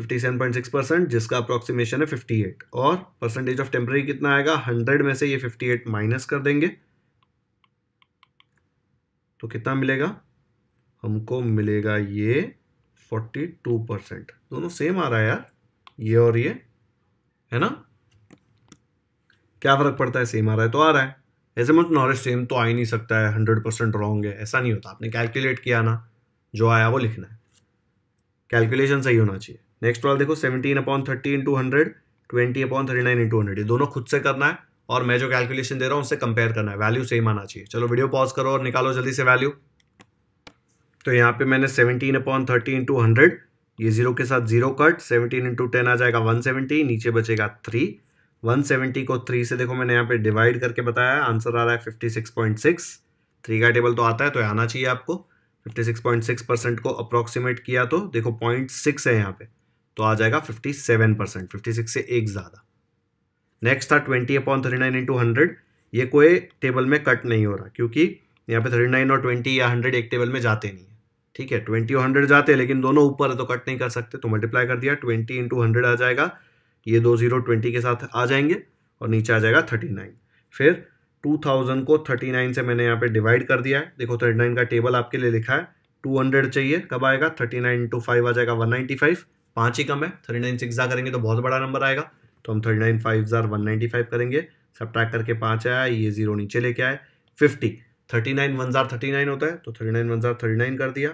57.6 परसेंट जिसका अप्रोक्सीमेशन है 58 और परसेंटेज ऑफ टेम्प्रेरी कितना आएगा 100 में से ये 58 माइनस कर देंगे तो कितना मिलेगा हमको मिलेगा ये 42 परसेंट दोनों सेम आ रहा है यार ये और ये है ना क्या फर्क पड़ता है सेम आ रहा है तो आ रहा है ऐसे मत नॉलेज सेम तो आ ही नहीं सकता है हंड्रेड परसेंट रॉन्ग है ऐसा नहीं होता आपने कैलकुलेट किया ना जो आया वो लिखना है कैलकुलेशन सही होना चाहिए नेक्स्ट वाला देखो seventeen upon thirty into hundred twenty upon thirty nine into hundred ये दोनों खुद से करना है और मैं जो कैलकुलेशन दे रहा हूँ उससे कंपेयर करना है वैल्यू सेम आना चाहिए चलो वीडियो पॉज करो और निकालो जल्दी से वैल्यू तो यहाँ पे मैंने seventeen upon thirty into hundred ये जीरो के साथ zero cut seventeen into ten आ जाएगा वन सेवेंटी नीचे बचेगा थ्री वन सेवेंटी को थ्री से देखो मैंने यहाँ पे डिवाइड करके बताया आंसर आ रहा है fifty six point six three का टेबल तो आता है तो आना चाहिए आपको 56.6 परसेंट को अप्रोक्सीमेट किया तो देखो पॉइंट सिक्स है यहाँ पे तो आ जाएगा 57 परसेंट फिफ्टी से एक ज़्यादा नेक्स्ट था 20 upon thirty nine into hundred ये कोई टेबल में कट नहीं हो रहा क्योंकि यहाँ पे 39 और 20 या 100 एक टेबल में जाते नहीं है ठीक है 20 और 100 जाते हैं लेकिन दोनों ऊपर है तो कट नहीं कर सकते तो मल्टीप्लाई कर दिया ट्वेंटी इंटू आ जाएगा ये दो जीरो ट्वेंटी के साथ आ जाएंगे और नीचे आ जाएगा थर्टी फिर 2000 को 39 से मैंने यहाँ पे डिवाइड कर दिया है देखो 39 का टेबल आपके लिए लिखा है 200 चाहिए कब आएगा 39 नाइन इंटू फाइव आ जाएगा 195 पाँच ही कम है 39 नाइन सिक्स करेंगे तो बहुत बड़ा नंबर आएगा तो हम 39 नाइन फाइव ज़ार वन करेंगे सब ट्रैक करके पाँच आया ये जीरो नीचे लेके आए फिफ्टी थर्टी नाइन वन ज़ार थर्टी नाइन होता है तो थर्टी नाइन वन ज़ार थर्टी नाइन कर दिया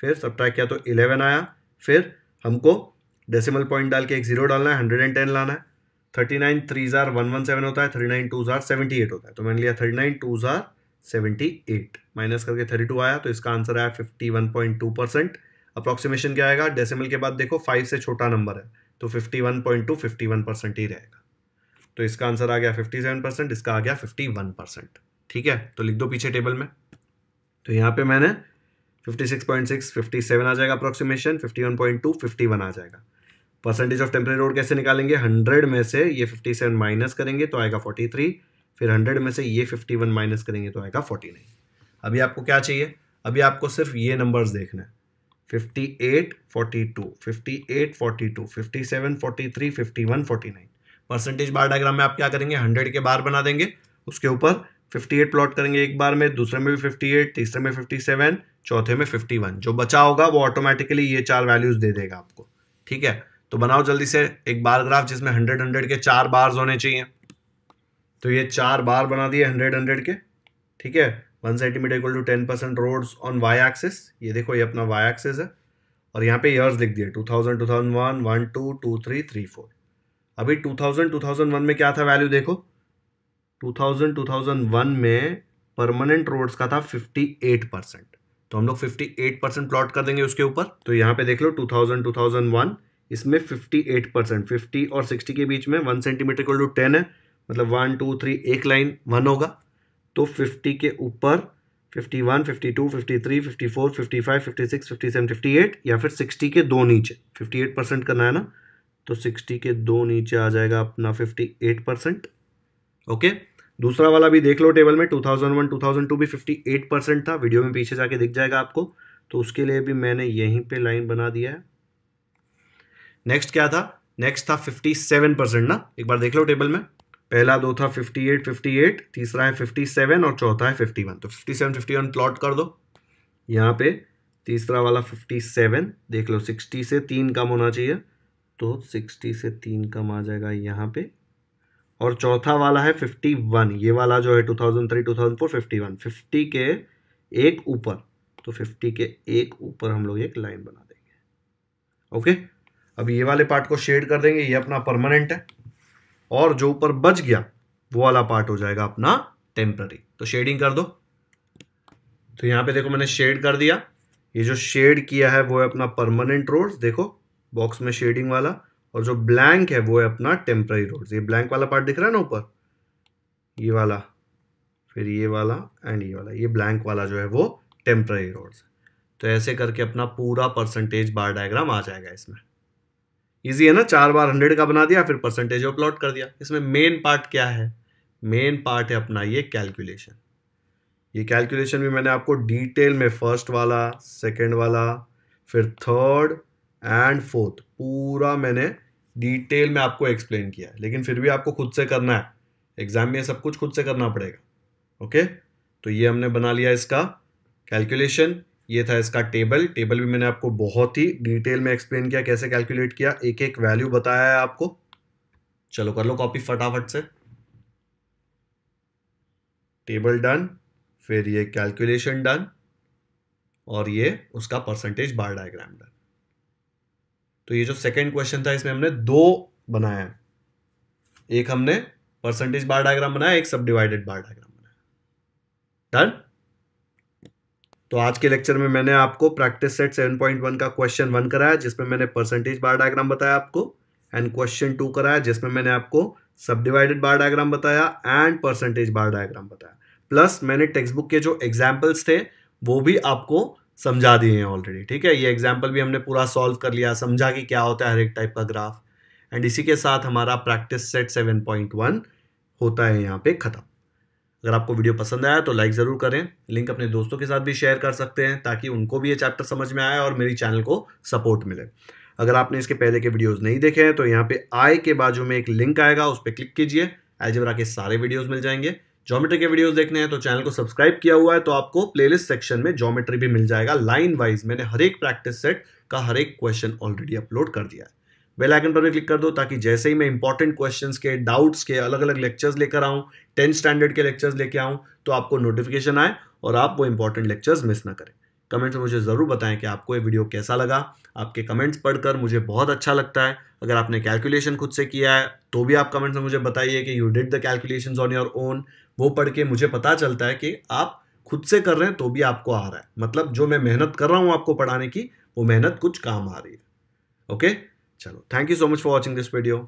फिर सब ट्रैक किया तो इलेवन आया फिर हमको डेसिमल पॉइंट डाल के एक जीरो डालना है हंड्रेड एंड टेन लाना है थर्टी नाइन थ्री जार वन वन सेवन होता है थर्टी नाइन टू जार सेवेंटी एट होता है तो मैंने लिया थर्टी नाइन टू जार सेवेंटी एट माइनस करके थर्टी टू आया तो इसका आंसर आया fifty one point two percent approximation क्या आएगा डेसिमल के बाद देखो फाइव से छोटा नंबर है तो fifty one point two fifty one percent ही रहेगा तो इसका आंसर आ गया फिफ्टी सेवन परसेंट इसका आ गया फिफ्टी वन परसेंट ठीक है तो लिख दो पीछे टेबल में तो यहाँ पे मैंने fifty six point six fifty seven आ जाएगा approximation fifty one point two fifty one आ जाएगा परसेंटेज ऑफ टेम्परेरी रोड कैसे निकालेंगे हंड्रेड में से ये फिफ्टी सेवन माइनस करेंगे तो आएगा फोर्टी थ्री फिर हंड्रेड में से ये फिफ्टी वन माइनस करेंगे तो आएगा फोर्टी नाइन अभी आपको क्या चाहिए अभी आपको सिर्फ ये नंबर्स देखना है fifty eight forty two fifty eight forty two fifty seven forty three fifty one forty nine percentage bar diagram में आप क्या करेंगे हंड्रेड के बार बना देंगे उसके ऊपर फिफ्टी एट प्लॉट करेंगे एक बार में दूसरे में भी फिफ्टी एट तीसरे में फिफ्टी सेवन चौथे में फिफ्टी वन जो बचा होगा वो ऑटोमेटिकली ये चार वैल्यूज़ दे देगा आपको ठीक है तो बनाओ जल्दी से एक बार ग्राफ जिसमें हंड्रेड हंड्रेड के चार बार्स होने चाहिए तो ये चार बार बना दिए हंड्रेड हंड्रेड के ठीक है one centimetre equal to ten percent road on Y axis ये देखो ये अपना वाई एक्सिस है और यहाँ पे ईयर्स लिख दिए two thousand two thousand one one two two three three four अभी two thousand two thousand one में क्या था वैल्यू देखो two thousand two thousand one में परमानेंट रोड्स का था फिफ्टी एट परसेंट तो हम लोग फिफ्टी एट परसेंट प्लॉट कर देंगे उसके ऊपर तो यहाँ पे देख लो two thousand two thousand one इसमें 58 परसेंट फिफ्टी और 60 के बीच में one centimetre equal to ten है मतलब वन टू थ्री एक लाइन वन होगा तो 50 के ऊपर 51, 52, 53, 54, 55, 56, 57, 58 या फिर 60 के दो नीचे 58 परसेंट करना है ना तो 60 के दो नीचे आ जाएगा अपना 58 परसेंट ओके दूसरा वाला भी देख लो टेबल में 2001, 2002 भी 58 परसेंट था वीडियो में पीछे जाके दिख जाएगा आपको तो उसके लिए भी मैंने यहीं पे लाइन बना दिया है नेक्स्ट क्या था नेक्स्ट था 57 परसेंट ना एक बार देख लो टेबल में पहला दो था 58 58 तीसरा है 57 और चौथा है 51 तो 57 51 प्लॉट कर दो यहाँ पे तीसरा वाला 57 देख लो 60 से तीन कम होना चाहिए तो 60 से तीन कम आ जाएगा यहाँ पे और चौथा वाला है 51 ये वाला जो है 2003 2004 51 50 के एक ऊपर तो 50 के एक ऊपर हम लोग एक लाइन बना देंगे ओके अब ये वाले पार्ट को शेड कर देंगे ये अपना परमानेंट है और जो ऊपर बच गया वो वाला पार्ट हो जाएगा अपना टेम्प्ररी तो शेडिंग कर दो तो यहाँ पे देखो मैंने शेड कर दिया ये जो शेड किया है वो है अपना परमानेंट रोड्स देखो बॉक्स में शेडिंग वाला और जो ब्लैंक है वो है अपना टेम्प्ररी रोड्स ये ब्लैंक वाला पार्ट दिख रहा है ना ऊपर ये वाला फिर ये वाला एंड ये वाला ये ब्लैंक वाला जो है वो टेम्प्ररी रोड्स तो ऐसे करके अपना पूरा परसेंटेज बार डायग्राम आ जाएगा इसमें इजी है ना चार बार हंड्रेड का बना दिया फिर परसेंटेज ऑफ प्लॉट कर दिया इसमें मेन पार्ट क्या है मेन पार्ट है अपना ये कैलकुलेशन ये कैलकुलेशन भी मैंने आपको डिटेल में फर्स्ट वाला सेकेंड वाला फिर थर्ड एंड फोर्थ पूरा मैंने डिटेल में आपको एक्सप्लेन किया है लेकिन फिर भी आपको खुद से करना है एग्जाम में सब कुछ खुद से करना पड़ेगा ओके तो ये हमने बना लिया इसका कैलकुलेशन ये था इसका टेबल टेबल भी मैंने आपको बहुत ही डिटेल में एक्सप्लेन किया कैसे कैलकुलेट किया एक एक वैल्यू बताया है आपको चलो कर लो कॉपी फटाफट से टेबल डन फिर ये कैलकुलेशन डन और ये उसका परसेंटेज बार डायग्राम डन तो ये जो सेकंड क्वेश्चन था इसमें हमने दो बनाया है एक हमने परसेंटेज बार डायग्राम बनाया एक सब डिवाइडेड बार डायग्राम बनाया डन तो आज के लेक्चर में मैंने आपको प्रैक्टिस सेट 7.1 का क्वेश्चन वन कराया जिसमें मैंने परसेंटेज बार डायग्राम बताया आपको एंड क्वेश्चन टू कराया जिसमें मैंने आपको सब डिवाइडेड बार डायग्राम बताया एंड परसेंटेज बार डायग्राम बताया प्लस मैंने टेक्स्ट बुक के जो एग्जाम्पल्स थे वो भी आपको समझा दिए हैं ऑलरेडी ठीक है ये एग्जाम्पल भी हमने पूरा सॉल्व कर लिया समझा कि क्या होता है हर एक टाइप का ग्राफ एंड इसी के साथ हमारा प्रैक्टिस सेट सेवन होता है यहाँ पे ख़त्म अगर आपको वीडियो पसंद आया तो लाइक ज़रूर करें लिंक अपने दोस्तों के साथ भी शेयर कर सकते हैं ताकि उनको भी ये चैप्टर समझ में आए और मेरी चैनल को सपोर्ट मिले अगर आपने इसके पहले के वीडियोज़ नहीं देखे हैं तो यहाँ पे आई के बाजू में एक लिंक आएगा उस पर क्लिक कीजिए एजरा के सारे वीडियोज़ मिल जाएंगे ज्योमेट्री के वीडियोस देखने हैं तो चैनल को सब्सक्राइब किया हुआ है तो आपको प्लेलिस्ट सेक्शन में ज्योमेट्री भी मिल जाएगा लाइन वाइज मैंने हर एक प्रैक्टिस सेट का हर एक क्वेश्चन ऑलरेडी अपलोड कर दिया है बेल आइकन पर भी क्लिक कर दो ताकि जैसे ही मैं इंपॉर्टेंट क्वेश्चन के डाउट्स के अलग अलग लेक्चर्स लेकर आऊँ टेंथ स्टैंडर्ड के लेक्चर्स लेके आऊँ तो आपको नोटिफिकेशन आए और आप वो इंपॉर्टेंट लेक्चर्स मिस ना करें कमेंट्स में मुझे ज़रूर बताएं कि आपको ये वीडियो कैसा लगा आपके कमेंट्स पढ़कर मुझे बहुत अच्छा लगता है अगर आपने कैलकुलेशन खुद से किया है तो भी आप कमेंट्स में मुझे बताइए कि you did the calculation on your own वो पढ़ के मुझे पता चलता है कि आप खुद से कर रहे हैं तो भी आपको आ रहा है मतलब जो मैं मेहनत कर रहा हूँ आपको पढ़ाने की वो मेहनत कुछ काम आ रही है ओके चलो thank you so much for watching this video